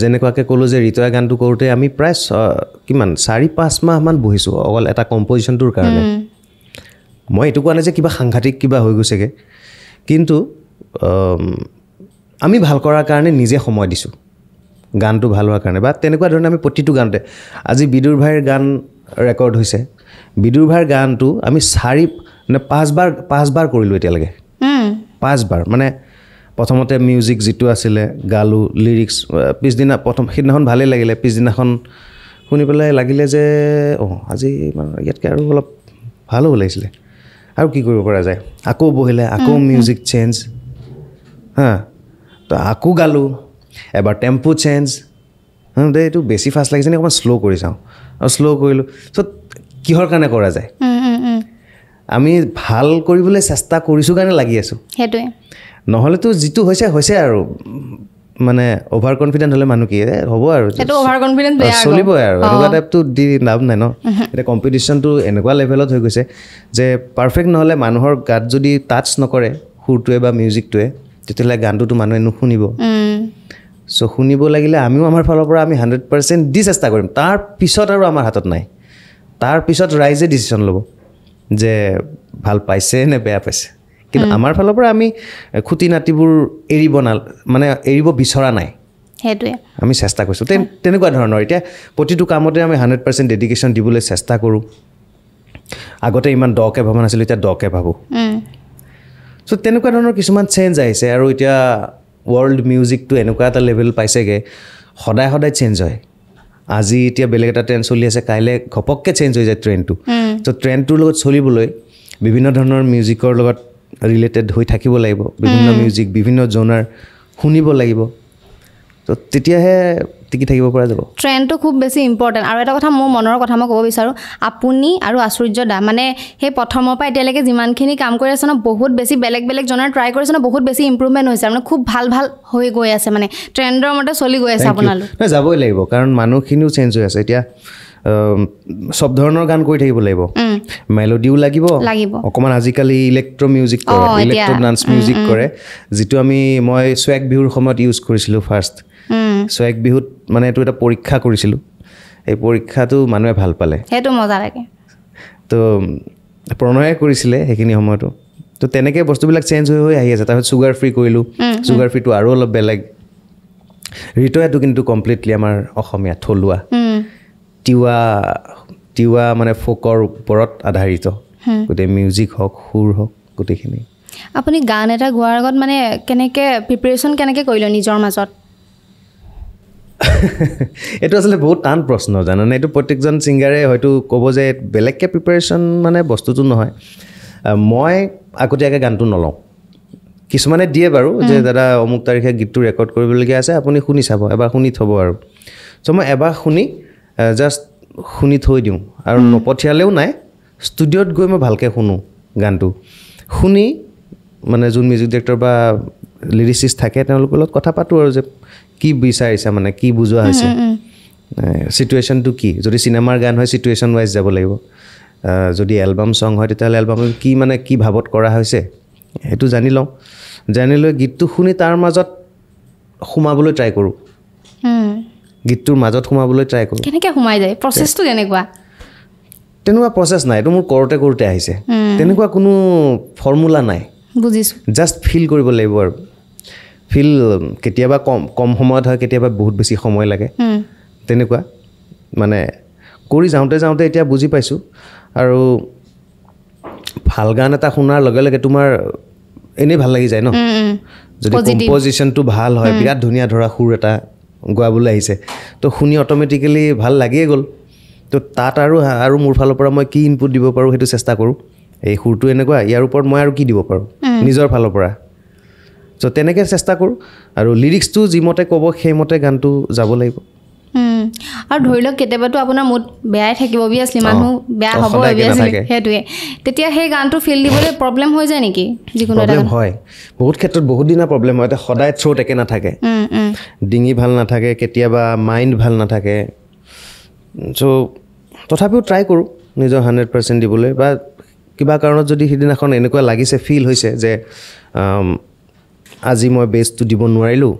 যেনেকুৱাকৈ ক'লোঁ যে ৰিতয়া গানটো কৰোঁতে আমি প্ৰায় কিমান চাৰি পাঁচ মাহমান বহিছোঁ অকল এটা কম্পজিশ্যনটোৰ কাৰণে মই এইটো কোৱা নাই যে কিবা সাংঘাতিক কিবা হৈ গৈছেগৈ কিন্তু আমি ভাল কৰাৰ কাৰণে নিজে সময় দিছোঁ গানটো ভাল হোৱাৰ কাৰণে বা তেনেকুৱা ধৰণে আমি প্ৰতিটো গানতে আজি বিদুৰ ভাইৰ গান ৰেকৰ্ড হৈছে বিদুৰ ভাইৰ গানটো আমি চাৰি মানে পাঁচবাৰ পাঁচবাৰ কৰিলোঁ এতিয়ালৈকে পাঁচবাৰ মানে প্ৰথমতে মিউজিক যিটো আছিলে গালোঁ লিৰিক্স পিছদিনা প্ৰথম সেইদিনাখন ভালেই লাগিলে পিছদিনাখন শুনি পেলাই লাগিলে যে অঁ আজি ইয়াতকৈ আৰু অলপ ভাল হ'ব লাগিছিলে আৰু কি কৰিব পৰা যায় আকৌ বহিলে আকৌ মিউজিক চেঞ্জ হা তো আকৌ গালোঁ এবাৰ টেম্পু চেঞ্জ দে এইটো বেছি ফাষ্ট লাগিছে নেকি অকণমান শ্ল' কৰি চাওঁ আৰু শ্ল' কৰিলোঁ চ' কিহৰ কাৰণে কৰা যায় আমি ভাল কৰিবলৈ চেষ্টা কৰিছোঁ কাৰণে লাগি আছোঁ সেইটোৱে নহ'লেতো যিটো হৈছে হৈছে আৰু মানে অভাৰ কনফিডেণ্ট হ'লে মানুহ কি হ'ব আৰু চলিবই আৰু এনেকুৱা টাইপটো দি লাভ নাই ন এতিয়া কম্পিটিশ্যনটো এনেকুৱা লেভেলত হৈ গৈছে যে পাৰফেক্ট নহ'লে মানুহৰ গাত যদি টাচ নকৰে সুৰটোৱে বা মিউজিকটোৱে তেতিয়াহ'লে গানটোতো মানুহে নুশুনিব চ' শুনিব লাগিলে আমিও আমাৰ ফালৰ পৰা আমি হাণ্ড্ৰেড পাৰ্চেণ্ট দি চেষ্টা কৰিম তাৰ পিছত আৰু আমাৰ হাতত নাই তাৰপিছত ৰাইজে ডিচিশ্যন ল'ব যে ভাল পাইছে নে বেয়া পাইছে কিন্তু আমাৰ ফালৰ পৰা আমি খুটি নাতিবোৰ এৰিব নাল মানে এৰিব বিচৰা নাই সেইটোৱে আমি চেষ্টা কৰিছোঁ তেনেকুৱা ধৰণৰ এতিয়া প্ৰতিটো কামতে আমি হাণ্ড্ৰেড পাৰ্চেণ্ট ডেডিকেশ্যন দিবলৈ চেষ্টা কৰোঁ আগতে ইমান দকে ভবা নাছিলোঁ এতিয়া দকে ভাবোঁ চ' তেনেকুৱা ধৰণৰ কিছুমান চেঞ্জ আহিছে আৰু এতিয়া ৱৰ্ল্ড মিউজিকটো এনেকুৱা এটা লেভেল পাইছেগৈ সদায় সদায় চেঞ্জ হয় আজি এতিয়া বেলেগ এটা ট্ৰেণ্ড চলি আছে কাইলৈ ঘপককৈ চেঞ্জ হৈ যায় ট্ৰেণ্ডটো চ' ট্ৰেণ্ডটোৰ লগত চলিবলৈ বিভিন্ন ধৰণৰ মিউজিকৰ লগত ৰিলেটেড হৈ থাকিব লাগিব বিভিন্ন মিউজিক বিভিন্ন জনাৰ শুনিব লাগিব ত' তেতিয়াহে টিকি থাকিব পৰা যাব ট্ৰেণ্ডটো খুব বেছি ইম্পৰ্টেণ্ট আৰু এটা কথা মোৰ মনৰ কথা মই ক'ব বিচাৰোঁ আপুনি আৰু আচুৰ্য দা মানে সেই প্ৰথমৰ পৰা এতিয়ালৈকে যিমানখিনি কাম কৰি আছে ন বহুত বেছি বেলেগ বেলেগ জনাৰ ট্ৰাই কৰিছে ন বহুত বেছি ইম্প্ৰুভমেণ্ট হৈছে মানে খুব ভাল ভাল হৈ গৈ আছে মানে ট্ৰেণ্ডৰ মতে চলি গৈ আছে আপোনালোক যাবই লাগিব কাৰণ মানুহখিনিও চেঞ্জ হৈ আছে এতিয়া চব ধৰণৰ গান কৰি থাকিব লাগিব মেলডিও লাগিব অকণমান আজিকালি ইলেক্ট্ৰ মিউজিক কৰে ইলেক্ট্ৰ ডান্স মিউজিক কৰে যিটো আমি মই চুৱেক বিহুৰ সময়ত ইউজ কৰিছিলোঁ ফাৰ্ষ্ট চুৱেক বিহুত মানে এইটো এটা পৰীক্ষা কৰিছিলোঁ এই পৰীক্ষাটো মানুহে ভাল পালে সেইটো মজা লাগে তো প্ৰণয়ে কৰিছিলে সেইখিনি সময়তো তো তেনেকৈ বস্তুবিলাক চেঞ্জ হৈ হৈ আহি আছে তাৰপিছত চুগাৰ ফ্ৰী কৰিলোঁ চুগাৰ ফ্ৰীটো আৰু অলপ বেলেগ ঋতয়াটো কিন্তু কমপ্লিটলি আমাৰ অসমীয়া থলুৱা তিৱা তিৱা মানে ফ'কৰ ওপৰত আধাৰিত গোটেই মিউজিক হওক সুৰ হওক গোটেইখিনি আপুনি গান এটা গোৱাৰ আগত মানে কেনেকৈ প্ৰিপেৰেশ্যন কেনেকৈ কৰিলে নিজৰ মাজত এইটো আচলতে বহুত টান প্ৰশ্ন জানেনে এইটো প্ৰত্যেকজন ছিংগাৰে হয়তো ক'ব যে বেলেগকৈ প্ৰিপেৰেশ্যন মানে বস্তুটো নহয় মই আগতীয়াকৈ গানটো নলওঁ কিছুমানে দিয়ে বাৰু যে দাদা অমুক তাৰিখে গীতটো ৰেকৰ্ড কৰিবলগীয়া আছে আপুনি শুনি চাব এবাৰ শুনি থ'ব আৰু চ' মই এবাৰ শুনি জাষ্ট শুনি থৈ দিওঁ আৰু নপঠিয়ালেও নাই ষ্টুডিঅ'ত গৈ মই ভালকৈ শুনো গানটো শুনি মানে যোন মিউজিক ডিৰেক্টৰ বা লিৰিক্সিছ থাকে তেওঁলোকৰ লগত কথা পাতোঁ আৰু যে কি বিচাৰিছা মানে কি বুজোৱা হৈছে চিটুৱেশ্যনটো কি যদি চিনেমাৰ গান হয় চিটুৱেশ্যন ৱাইজ যাব লাগিব যদি এলবাম ছং হয় তেতিয়াহ'লে এলবাম কি মানে কি ভাৱত কৰা হৈছে সেইটো জানি লওঁ জানি লৈ গীতটো শুনি তাৰ মাজত সোমাবলৈ ট্ৰাই কৰোঁ গীতটোৰ মাজত সোমাবলৈ ট্ৰাই কৰোঁ কেনেকৈ সোমাই যায় প্ৰচেছটো কেনেকুৱা তেনেকুৱা প্ৰচেছ নাই এইটো মোৰ কৰোঁতে কৰোঁতে আহিছে তেনেকুৱা কোনো ফৰ্মুলা নাই বুজিছোঁ জাষ্ট ফিল কৰিব লাগিব আৰু ফিল কেতিয়াবা কম কম সময়ত হয় কেতিয়াবা বহুত বেছি সময় লাগে তেনেকুৱা মানে কৰি যাওঁতে যাওঁতে এতিয়া বুজি পাইছোঁ আৰু ভাল গান এটা শুনাৰ লগে লগে তোমাৰ এনেই ভাল লাগি যায় ন যদি কম্প'জিশ্যনটো ভাল হয় বিৰাট ধুনীয়া ধৰা সুৰ এটা গোৱাবলৈ আহিছে তো শুনি অট'মেটিকেলি ভাল লাগিয়ে গ'ল তো তাত আৰু আৰু মোৰ ফালৰ পৰা মই কি ইনপুট দিব পাৰোঁ সেইটো চেষ্টা কৰোঁ এই সুৰটো এনেকুৱা ইয়াৰ ওপৰত মই আৰু কি দিব পাৰোঁ নিজৰ ফালৰ পৰা চ' তেনেকৈ চেষ্টা কৰোঁ আৰু লিৰিক্সটো যিমতে ক'ব সেইমতে গানটো যাব লাগিব আৰু ধৰি লওক কেতিয়াবাতো আপোনাৰ মুড বেয়াই থাকিব অভিয়াছলি মানুহ বেয়া হ'ব অভিয়াছলি সেইটোৱে তেতিয়া সেই গানটো ফিল দিবলৈ প্ৰব্লেম হৈ যায় নেকি যিকোনো এটা হয় বহুত ক্ষেত্ৰত বহুত দিনা প্ৰব্লেম হয় সদায় থ্ৰ'ত একে নাথাকে ডিঙি ভাল নাথাকে কেতিয়াবা মাইণ্ড ভাল নাথাকে চ' তথাপিও ট্ৰাই কৰোঁ নিজৰ হাণ্ড্ৰেড পাৰ্চেণ্ট দিবলৈ বা কিবা কাৰণত যদি সিদিনাখন এনেকুৱা লাগিছে ফিল হৈছে যে আজি মই বেষ্টটো দিব নোৱাৰিলোঁ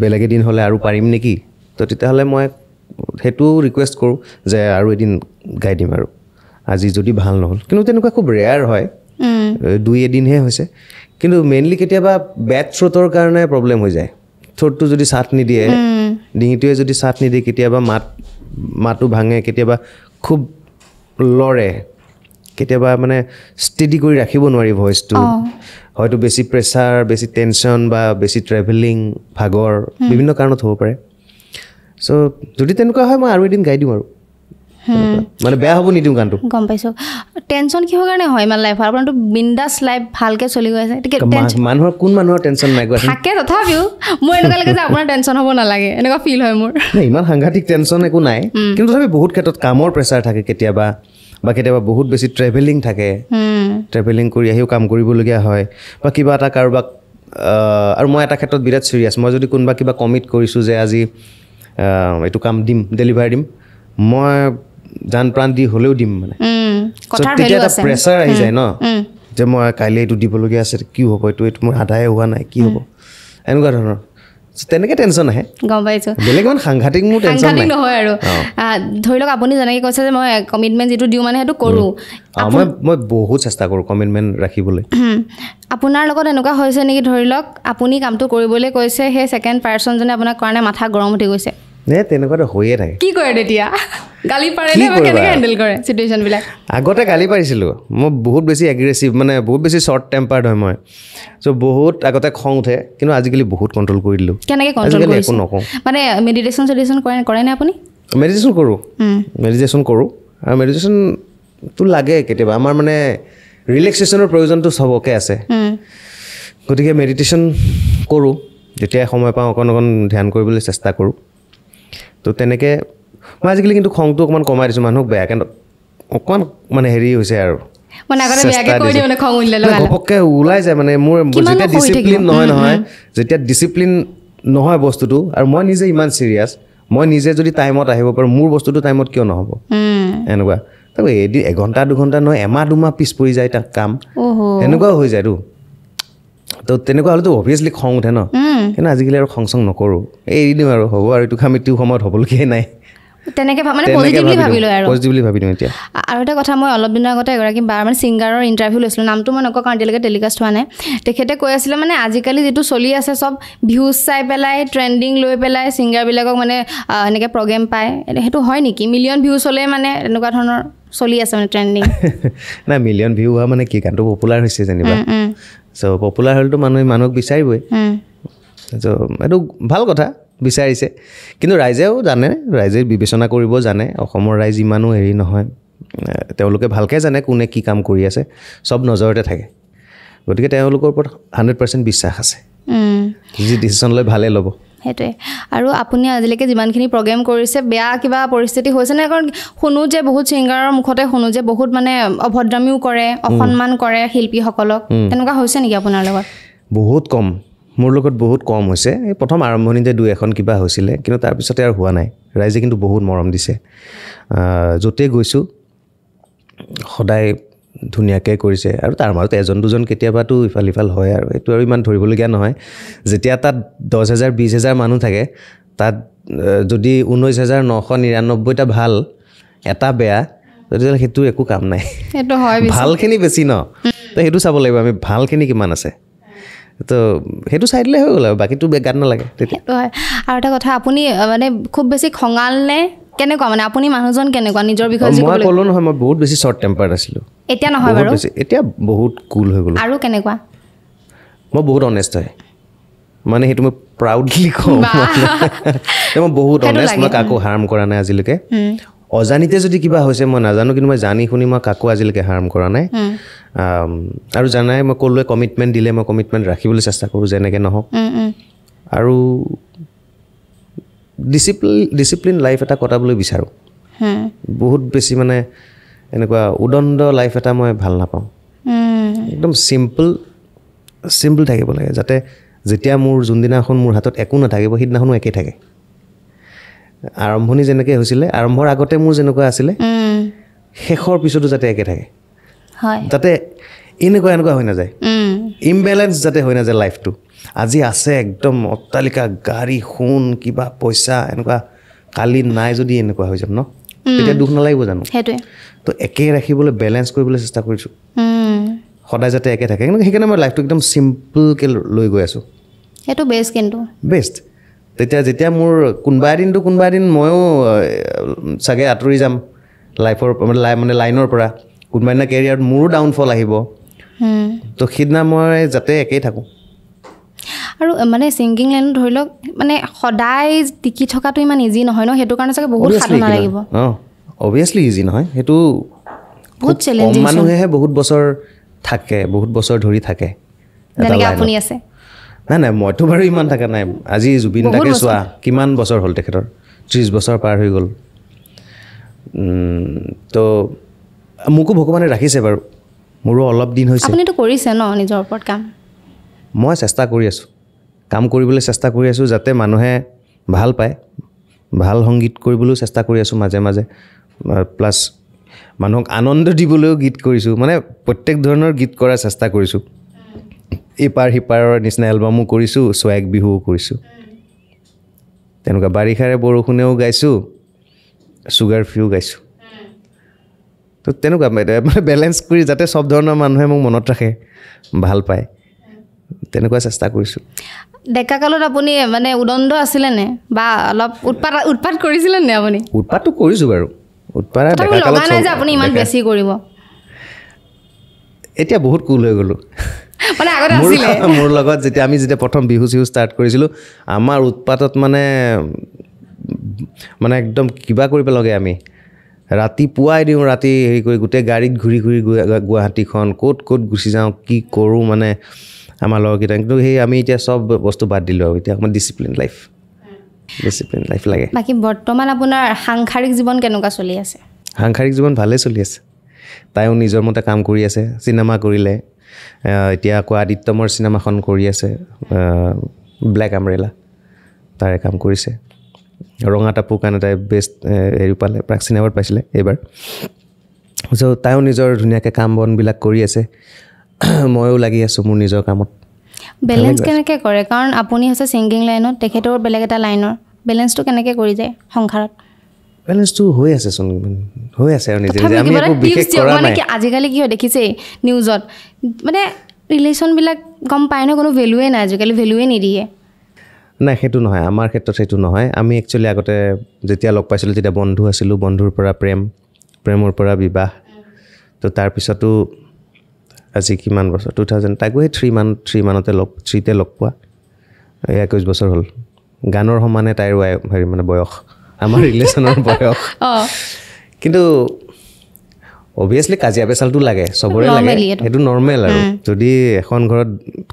বেলেগ এদিন হ'লে আৰু পাৰিম নেকি তো তেতিয়াহ'লে মই সেইটো ৰিকুৱেষ্ট কৰোঁ যে আৰু এদিন গাই দিম আৰু আজি যদি ভাল নহ'ল কিন্তু তেনেকুৱা খুব ৰেয়াৰ হয় দুই এদিনহে হৈছে কিন্তু মেইনলি কেতিয়াবা বেড থ্ৰ'টৰ কাৰণে প্ৰব্লেম হৈ যায় থ্ৰ'টটো যদি চাথ নিদিয়ে ডিঙিটোৱে যদি চাথ নিদিয়ে কেতিয়াবা মাত মাতো ভাঙে কেতিয়াবা খুব লৰে কেতিয়াবা মানে ষ্টেডি কৰি ৰাখিব নোৱাৰি ভইচটো হয়তো বেছি প্ৰেছাৰ বেছি টেনশ্যন বা বেছি ট্ৰেভেলিং ভাগৰ বিভিন্ন কাৰণত হ'ব পাৰে চ' যদি তেনেকুৱা হয় মই আৰু এদিন গাই দিওঁ আৰু মানে বেয়া হ'ব নিদিওঁ গানটো গম পাইছোঁ টেনচন কিহৰ কাৰণে হয় ইমান লাইফ আপোনাৰ বিন্দাছ লাইফ ভালকৈ চলি গৈ আছে মানুহৰ কোন মানুহৰ টেনচন নাই গৈ থাকে তথাপিও মোৰ এনেকুৱা লাগে যে আপোনাৰ টেনচন হ'ব নালাগে এনেকুৱা ফিল হয় মোৰ ইমান সাংঘাতিক টেনচন একো নাই কিন্তু তথাপি বহুত ক্ষেত্ৰত কামৰ প্ৰেচাৰ থাকে কেতিয়াবা বা কেতিয়াবা বহুত বেছি ট্ৰেভেলিং থাকে ট্ৰেভেলিং কৰি আহিও কাম কৰিবলগীয়া হয় বা কিবা এটা কাৰোবাক আৰু মই এটা ক্ষেত্ৰত বিৰাট চিৰিয়াছ মই যদি কোনোবা কিবা কমিট কৰিছোঁ যে আজি এইটো কাম দিম ডেলিভাৰ দিম মই জান প্ৰাণ দি হ'লেও দিম মানে তেতিয়া এটা প্ৰেচাৰ আহি যায় ন যে মই কাইলৈ এইটো দিবলগীয়া আছে কি হ'ব এইটো এইটো মোৰ আদায়ে হোৱা নাই কি হ'ব এনেকুৱা ধৰণৰ তেনেকে টেনচন আহে গম পাইছোঁ বেলেগ ইমান সাংঘাতিক মোৰ টেনচন নহয় আৰু ধৰি লওক আপুনি যেনেকে কৈছে যে মই কমিটমেণ্ট যিটো দিওঁ মানে সেইটো কৰোঁ মই মই বহুত চেষ্টা কৰোঁ কমিটমেণ্ট ৰাখিবলৈ আপোনাৰ লগত এনেকুৱা হৈছে নেকি ধৰি লওক আপুনি কামটো কৰিবলৈ কৈছে সেই ছেকেণ্ড পাৰ্চনজনে আপোনাক কাৰণে মাথা গৰম উঠি গৈছে নে তেনেকুৱাতো হৈয়ে থাকে কি কৰে তেতিয়া গালি পাৰিলে হেণ্ডেল কৰে চিটুৱেশ্যনবিলাক আগতে গালি পাৰিছিলোঁ মই বহুত বেছি এগ্ৰেছিভ মানে বহুত বেছি শ্বৰ্ট টেম্পাৰ্ড হয় মই চ' বহুত আগতে খং উঠে কিন্তু আজিকালি বহুত কণ্ট্ৰল কৰি দিলোঁ কেনেকৈ একো নকওঁ মানে মেডিটেশ্যন চেডিটেশ্যন কৰে কৰেনে আপুনি মেডিটেশ্যন কৰোঁ মেডিটেশ্যন কৰোঁ আৰু মেডিটেশ্যনটো লাগে কেতিয়াবা আমাৰ মানে ৰিলেক্সেশ্যনৰ প্ৰয়োজনটো চবকে আছে গতিকে মেডিটেশ্যন কৰোঁ যেতিয়াই সময় পাওঁ অকণ অকণ ধ্যান কৰিবলৈ চেষ্টা কৰোঁ তো তেনেকৈ মই আজিকালি কিন্তু খংটো অকণমান কমাই দিছোঁ মানুহক বেয়া কেন অকণমান মানে হেৰি হৈছে আৰু ঘপককৈ ওলাই যায় মানে মোৰ যেতিয়া ডিচিপ্লিন নহয় নহয় যেতিয়া ডিচিপ্লিন নহয় বস্তুটো আৰু মই নিজে ইমান চিৰিয়াছ মই নিজে যদি টাইমত আহিব পাৰোঁ মোৰ বস্তুটো টাইমত কিয় নহ'ব এনেকুৱা এদিন এঘণ্টা দুঘণ্টা নহয় এমাহ দুমাহ পিছ পৰি যায় তাক কাম এনেকুৱাও হৈ যায়তো তো তেনেকুৱা হ'লেতো অভিয়াছলি খং উঠে ন কিন্তু আজিকালি আৰু খং চং নকৰোঁ এৰি দিওঁ আৰু হ'ব আৰু এইটো কাম এইটো সময়ত হ'বলগীয়াই নাই আৰু এটা কথা মই অলপ দিনৰ আগতে এগৰাকী বাৰ মানে ছিংগাৰৰ ইণ্টাৰভিউ লৈছিলোঁ নামটো মই নকওঁ কাৰণ এতিয়ালৈকে টেলিকাষ্ট হোৱা নাই তেখেতে কৈ আছিলে মানে আজিকালি যিটো চলি আছে চব ভিউজ চাই পেলাই ট্ৰেণ্ডিং লৈ পেলাই ছিংগাৰবিলাকক মানে এনেকৈ প্ৰগ্ৰেম পায় সেইটো হয় নেকি মিলিয়ন ভিউজ হ'লেই মানে এনেকুৱা ধৰণৰ চলি আছে মানে ট্ৰেণ্ডিং নাই মিলিয়ন ভিউ হোৱা মানে কি গানটো পপুলাৰ হৈছে যেনিবা চ' পপুলাৰ হ'লেতো মানুহে মানুহক বিচাৰিবই চ' এইটো ভাল কথা বিচাৰিছে কিন্তু ৰাইজেও জানে ৰাইজে বিবেচনা কৰিব জানে অসমৰ ৰাইজ ইমানো হেৰি নহয় তেওঁলোকে ভালকৈ জানে কোনে কি কাম কৰি আছে চব নজৰতে থাকে গতিকে তেওঁলোকৰ ওপৰত হাণ্ড্ৰেড পাৰ্চেণ্ট বিশ্বাস আছে যি ডিচিশ্যন লৈ ভালেই ল'ব সেইটোৱে আৰু আপুনি আজিলৈকে যিমানখিনি প্ৰগ্ৰেম কৰিছে বেয়া কিবা পৰিস্থিতি হৈছেনে কাৰণ শুনো যে বহুত ছিংগাৰৰ মুখতে শুনো যে বহুত মানে অভদ্ৰামীও কৰে অসন্মান কৰে শিল্পীসকলক তেনেকুৱা হৈছে নেকি আপোনাৰ লগত বহুত কম মোৰ লগত বহুত কম হৈছে এই প্ৰথম আৰম্ভণিতে দুই এখন কিবা হৈছিলে কিন্তু তাৰপিছতে আৰু হোৱা নাই ৰাইজে কিন্তু বহুত মৰম দিছে য'তেই গৈছোঁ সদায় ধুনীয়াকৈ কৰিছে আৰু তাৰ মাজতে এজন দুজন কেতিয়াবাতো ইফাল ইফাল হয় আৰু সেইটো আৰু ইমান ধৰিবলগীয়া নহয় যেতিয়া তাত দহ হেজাৰ বিছ হেজাৰ মানুহ থাকে তাত যদি ঊনৈছ হেজাৰ নশ নিৰান্নব্বৈটা ভাল এটা বেয়া তেতিয়াহ'লে সেইটো একো কাম নাই ভালখিনি বেছি ন তো সেইটো চাব লাগিব আমি ভালখিনি কিমান আছে তো সেইটো চাই দিলে হৈ গ'ল আৰু বাকীটো গাত নালাগে তেতিয়া হয় আৰু এটা কথা আপুনি মানে খুব বেছি খঙাল নে কেনেকুৱা মানে আপুনি মানুহজন কেনেকুৱা নিজৰ বিষয়ে মই ক'লো নহয় মই বহুত বেছি শ্বৰ্ট টেম্পাৰ্ড আছিলোঁ এতিয়া নহয় বাৰু এতিয়া বহুত কুল হৈ গ'লো আৰু কেনেকুৱা মই বহুত অনেষ্ট হয় মানে সেইটো মই প্ৰাউডলি কওঁ মই বহুত অনেষ্ট মই কাকো হাৰ্ম কৰা নাই আজিলৈকে অজানিতে যদি কিবা হৈছে মই নাজানো কিন্তু মই জানি শুনি মই কাকো আজিলৈকে হাৰ্ম কৰা নাই আৰু জানাই মই ক'লোৱে কমিটমেণ্ট দিলে মই কমিটমেণ্ট ৰাখিবলৈ চেষ্টা কৰোঁ যেনেকৈ নহওক আৰু ডিচিপ্লিন ডিচিপ্লিন লাইফ এটা কটাবলৈ বিচাৰোঁ বহুত বেছি মানে এনেকুৱা উদণ্ড লাইফ এটা মই ভাল নাপাওঁ একদম চিম্পল চিম্পল থাকিব লাগে যাতে যেতিয়া মোৰ যোনদিনাখন মোৰ হাতত একো নাথাকিব সেইদিনাখনো একেই থাকে আৰম্ভণি যেনেকৈ হৈছিলে আৰম্ভৰ আগতে মোৰ যেনেকুৱা আছিলে শেষৰ পিছতো যাতে একে থাকে যাতে এনেকুৱা এনেকুৱা হৈ নাযায় ইমবেলেঞ্চ যাতে হৈ নাযায় লাইফটো আজি আছে একদম অট্টালিকা গাড়ী সোণ কিবা পইচা এনেকুৱা কালি নাই যদি এনেকুৱা হৈ যাম ন তেতিয়া দুখ নালাগিব জানো তো একে ৰাখিবলৈ বেলেঞ্চ কৰিবলৈ চেষ্টা কৰিছোঁ সদায় যাতে একে থাকে সেইকাৰণে মই লাইফটো একদম চিম্পুলকৈ লৈ গৈ আছোঁ সেইটো বেষ্ট কিন্তু বেষ্ট তেতিয়া যেতিয়া মোৰ কোনোবা এদিনটো কোনোবা এদিন ময়ো চাগে আঁতৰি যাম লাইফৰ মানে লাই মানে লাইনৰ পৰা কোনোবা এদিনা কেৰিয়াৰত মোৰো ডাউনফল আহিব তো সেইদিনা মই যাতে একেই থাকোঁ আৰু মানে ছিংগিং লাইনত ধৰি লওক মানে সদায় টিকি থকাটো ইমান ইজি নহয় ন সেইটো কাৰণে চাগে বহুত সাধনা লাগিব অঁ অভিয়াছলি ইজি নহয় সেইটো বহুত চেলেঞ্জ মানুহেহে বহুত বছৰ থাকে বহুত বছৰ ধৰি থাকে আপুনি আছে নাই নাই মইতো বাৰু ইমান থকা নাই আজি জুবিন দাকে চোৱা কিমান বছৰ হ'ল তেখেতৰ ত্ৰিছ বছৰ পাৰ হৈ গ'ল তো মোকো ভগৱানে ৰাখিছে বাৰু মোৰো অলপ দিন হৈছে কৰিছে ন নিজৰ ওপৰত কাম মই চেষ্টা কৰি আছোঁ কাম কৰিবলৈ চেষ্টা কৰি আছোঁ যাতে মানুহে ভাল পায় ভাল সংগীত কৰিবলৈও চেষ্টা কৰি আছোঁ মাজে মাজে প্লাছ মানুহক আনন্দ দিবলৈও গীত কৰিছোঁ মানে প্ৰত্যেক ধৰণৰ গীত কৰাৰ চেষ্টা কৰিছোঁ ইপাৰ সিপাৰৰ নিচিনা এলবামো কৰিছোঁ চুৱেগ বিহুও কৰিছোঁ তেনেকুৱা বাৰিষাৰে বৰষুণেও গাইছোঁ চুগাৰ ফ্ৰীও গাইছোঁ তো তেনেকুৱা মানে বেলেঞ্চ কৰি যাতে চব ধৰণৰ মানুহে মোক মনত ৰাখে ভাল পায় তেনেকুৱা চেষ্টা কৰিছোঁ ডেকা কালত আপুনি মানে উদণ্ড আছিলেনে বা অলপ উৎপাত উৎপাত কৰিছিলেনে আপুনি উৎপাতটো কৰিছোঁ বাৰু উৎপাত এতিয়া বহুত কুল হৈ গ'লোঁ মোৰ লগত যেতিয়া আমি যেতিয়া প্ৰথম বিহু চিহু ষ্টাৰ্ট কৰিছিলোঁ আমাৰ উৎপাতত মানে মানে একদম কিবা কৰিব লাগে আমি ৰাতিপুৱাই দিওঁ ৰাতি হেৰি কৰি গোটেই গাড়ীত ঘূৰি ঘূৰি গুৱাহাটীখন ক'ত ক'ত গুচি যাওঁ কি কৰোঁ মানে আমাৰ লগৰকেইটা কিন্তু সেই আমি এতিয়া চব বস্তু বাদ দিলোঁ আৰু এতিয়া আমাৰ ডিচিপ্লিন লাইফ ডিচিপ্লিন লাইফ লাগে বাকী বৰ্তমান আপোনাৰ সাংসাৰিক জীৱন কেনেকুৱা চলি আছে সাংসাৰিক জীৱন ভালেই চলি আছে তাইও নিজৰ মতে কাম কৰি আছে চিনেমা কৰিলে এতিয়া আকৌ আদিত্যমৰ চিনেমাখন কৰি আছে ব্লেক আমৰেলা তাৰে কাম কৰিছে ৰঙা টাপু কাৰণে তাই বেষ্ট হেৰি পালে প্ৰাক চিনেমাত পাইছিলে এইবাৰ চ' তাইও নিজৰ ধুনীয়াকৈ কাম বনবিলাক কৰি আছে ময়ো লাগি আছোঁ মোৰ নিজৰ কামত বেলেঞ্চ কেনেকৈ কৰে কাৰণ আপুনি হৈছে ছিংগিং লাইনত তেখেতৰ বেলেগ এটা লাইনৰ বেলেঞ্চটো কেনেকৈ কৰি যায় সংসাৰত বেলেঞ্চটো হৈ আছে হৈ আছে আৰু নিজে নিজে আমি একো বিশেষ কৰা নাই আজিকালি কি দেখিছে নিউজত মানে ৰিলেশ্যনবিলাক গম পায় ন কোনো ভেলুৱে নাই আজিকালি ভেলুৱে নিদিয়ে নাই সেইটো নহয় আমাৰ ক্ষেত্ৰত সেইটো নহয় আমি একচুৱেলি আগতে যেতিয়া লগ পাইছিলোঁ তেতিয়া বন্ধু আছিলোঁ বন্ধুৰ পৰা প্ৰেম প্ৰেমৰ পৰা বিবাহ তো তাৰপিছতো আজি কিমান বছৰ টু থাউজেণ্ড তাকো সেই থ্ৰী মান থ্ৰী মানতে লগ থ্ৰীতে লগ পোৱা একৈছ বছৰ হ'ল গানৰ সমানে তাইৰ হেৰি মানে বয়স আমাৰ ৰিলেশ্যনৰ বয়স কিন্তু অভিয়াছলি কাজিয়া পেচালটো লাগে চবৰে লাগে সেইটো নৰ্মেল আৰু যদি এখন ঘৰত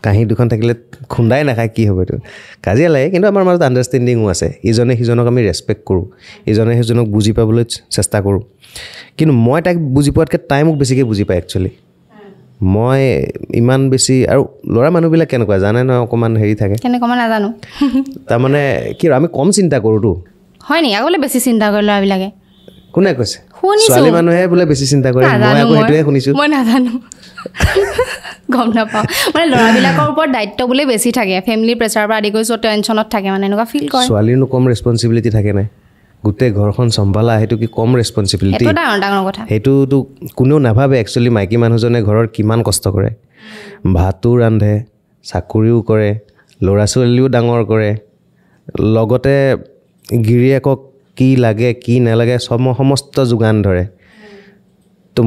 কাঁহী দুখন থাকিলে খুন্দাই নাখায় কি হ'ব এইটো কাজিয়া লাগে কিন্তু আমাৰ মাজত আণ্ডাৰষ্টেণ্ডিঙো আছে ইজনে সিজনক আমি ৰেচপেক্ট কৰোঁ ইজনে সিজনক বুজি পাবলৈ চেষ্টা কৰোঁ কিন্তু মই তাইক বুজি পোৱাতকৈ তাই মোক বেছিকৈ বুজি পায় একচুৱেলি মই ইমান বেছি আৰু ল'ৰা মানুহবিলাক কেনেকুৱা জানে নহয় অকণমান হেৰি থাকে তাৰমানে কি আৰু আমি কম চিন্তা কৰোঁতো হয় নেকি আগলৈ বেছি চিন্তা কৰে ল'ৰাবিলাকে কোনে কৈছে গোটেই ঘৰখন চম্ভালা সেইটো কি কম ৰেছপনচিবিলিটি সেইটোতো কোনেও নাভাবে একচুৱেলি মাইকী মানুহজনে ঘৰৰ কিমান কষ্ট কৰে ভাতো ৰান্ধে চাকৰিও কৰে ল'ৰা ছোৱালীও ডাঙৰ কৰে লগতে গিৰিয়েকক কি লাগে কি নালাগে চব সমস্ত যোগান ধৰে তো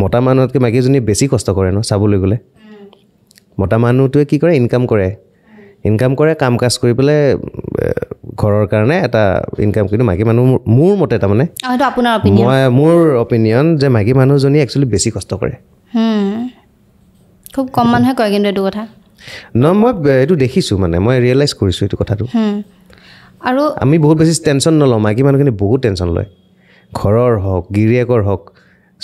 মতা মানুহতকৈ মাইকীজনী বেছি কষ্ট কৰে ন চাবলৈ গ'লে মতা মানুহটোৱে কি কৰে ইনকাম কৰে ইনকাম কৰে কাম কাজ কৰি পেলাই ঘৰৰ কাৰণে এটা ইনকাম কিন্তু মাইকী মানুহ মোৰ মতে তাৰমানে মই মোৰ অপিনিয়ন যে মাইকী মানুহজনী একচুৱেলি বেছি কষ্ট কৰে খুব কম মানুহে কয় কিন্তু এইটো কথা ন মই এইটো দেখিছোঁ মানে মই ৰিয়েলাইজ কৰিছোঁ এইটো কথাটো আৰু আমি বহুত বেছি টেনশ্যন নলওঁ মাইকী মানুহখিনি বহুত টেনশ্যন লয় ঘৰৰ হওক গিৰিয়েকৰ হওক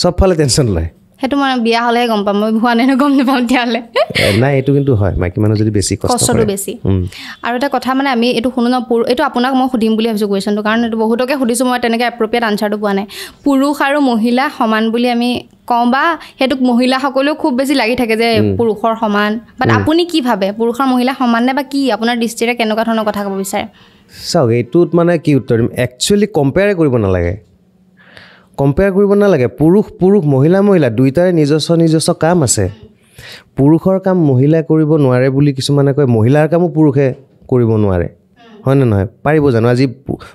চবফালে টেনশ্যন লয় সেইটো মই বিয়া হ'লেহে গম পাম মই ভুৱানে গম নাপাম তেতিয়াহ'লে নাই এইটো কিন্তু হয় মাইকী মানুহ যদি বেছি কষ্টটো বেছি আৰু এটা কথা মানে আমি এইটো শুনো ন পুৰুষ এইটো আপোনাক মই সুধিম বুলি ভাবিছোঁ কুৱেশ্যনটো কাৰণ এইটো বহুতকে সুধিছোঁ মই তেনেকৈ এপ্ৰপ্ৰিয়েট আনচাৰটো পোৱা নাই পুৰুষ আৰু মহিলা সমান বুলি আমি কওঁ বা সেইটোক মহিলাসকলেও খুব বেছি লাগি থাকে যে পুৰুষৰ সমান বাট আপুনি কি ভাবে পুৰুষৰ মহিলা সমান নে বা কি আপোনাৰ দৃষ্টিৰে কেনেকুৱা ধৰণৰ কথা ক'ব বিচাৰে চাওক এইটোত মানে কি উত্তৰ দিম একচুৱেলি কম্পেয়াৰে কৰিব নালাগে কম্পেয়াৰ কৰিব নালাগে পুৰুষ পুৰুষ মহিলা মহিলা দুয়োটাৰে নিজস্ব নিজস্ব কাম আছে পুৰুষৰ কাম মহিলাই কৰিব নোৱাৰে বুলি কিছুমানে কয় মহিলাৰ কামো পুৰুষে কৰিব নোৱাৰে হয় নে নহয় পাৰিব জানো আজি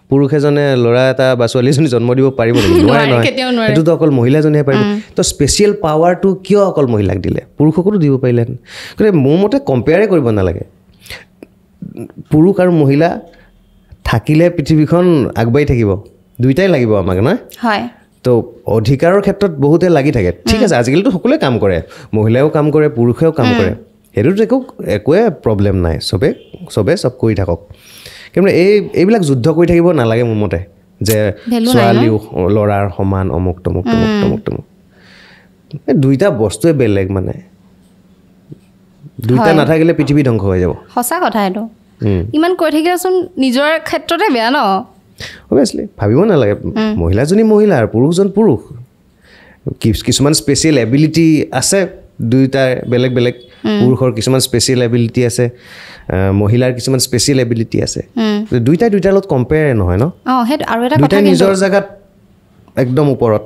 পুৰুষ এজনে ল'ৰা এটা বা ছোৱালী এজনী জন্ম দিব পাৰিব নেকি নোৱাৰে নহয় সেইটোতো অকল মহিলাজনীহে পাৰিব তো স্পেচিয়েল পাৱাৰটো কিয় অকল মহিলাক দিলে পুৰুষকোতো দিব পাৰিলেহেঁতেন গতিকে মোৰ মতে কম্পেয়াৰে কৰিব নালাগে পুৰুষ আৰু মহিলা থাকিলে পৃথিৱীখন আগবাঢ়ি থাকিব দুয়োটাই লাগিব আমাক নহয় হয় তো অধিকাৰৰ ক্ষেত্ৰত বহুতে লাগি থাকে ঠিক আছে আজিকালিতো সকলোৱে কাম কৰে মহিলায়ো কাম কৰে পুৰুষেও কাম কৰে সেইটোত একো একোৱে প্ৰব্লেম নাই চবে চবে চব কৰি থাকক কিন্তু এই এইবিলাক যুদ্ধ কৰি থাকিব নালাগে মোৰ মতে যে ছোৱালীও ল'ৰাৰ সমান অমুক তমুক তমুক তমুক তমুক দুইটা বস্তুৱে বেলেগ মানে দুইটা নাথাকিলে পৃথিৱী ধ্বংস হৈ যাব সঁচা কথা এইটো ইমান কৈ থাকিলেচোন নিজৰ ক্ষেত্ৰতে বেয়া ন অভিয়াছলি ভাবিব নালাগে মহিলাজনী মহিলা আৰু পুৰুষজন পুৰুষ কিছুমান স্পেচিয়েল এবিলিটি আছে দুয়োটাৰ বেলেগ বেলেগ পুৰুষৰ কিছুমান স্পেচিয়েল এবিলিটি আছে মহিলাৰ কিছুমান স্পেচিয়েল এবিলিটি আছে দুইটাই দুইটাৰ লগত কম্পেয়াৰে নহয় ন অঁ সেইটো আৰু এটা নিজৰ জেগাত একদম ওপৰত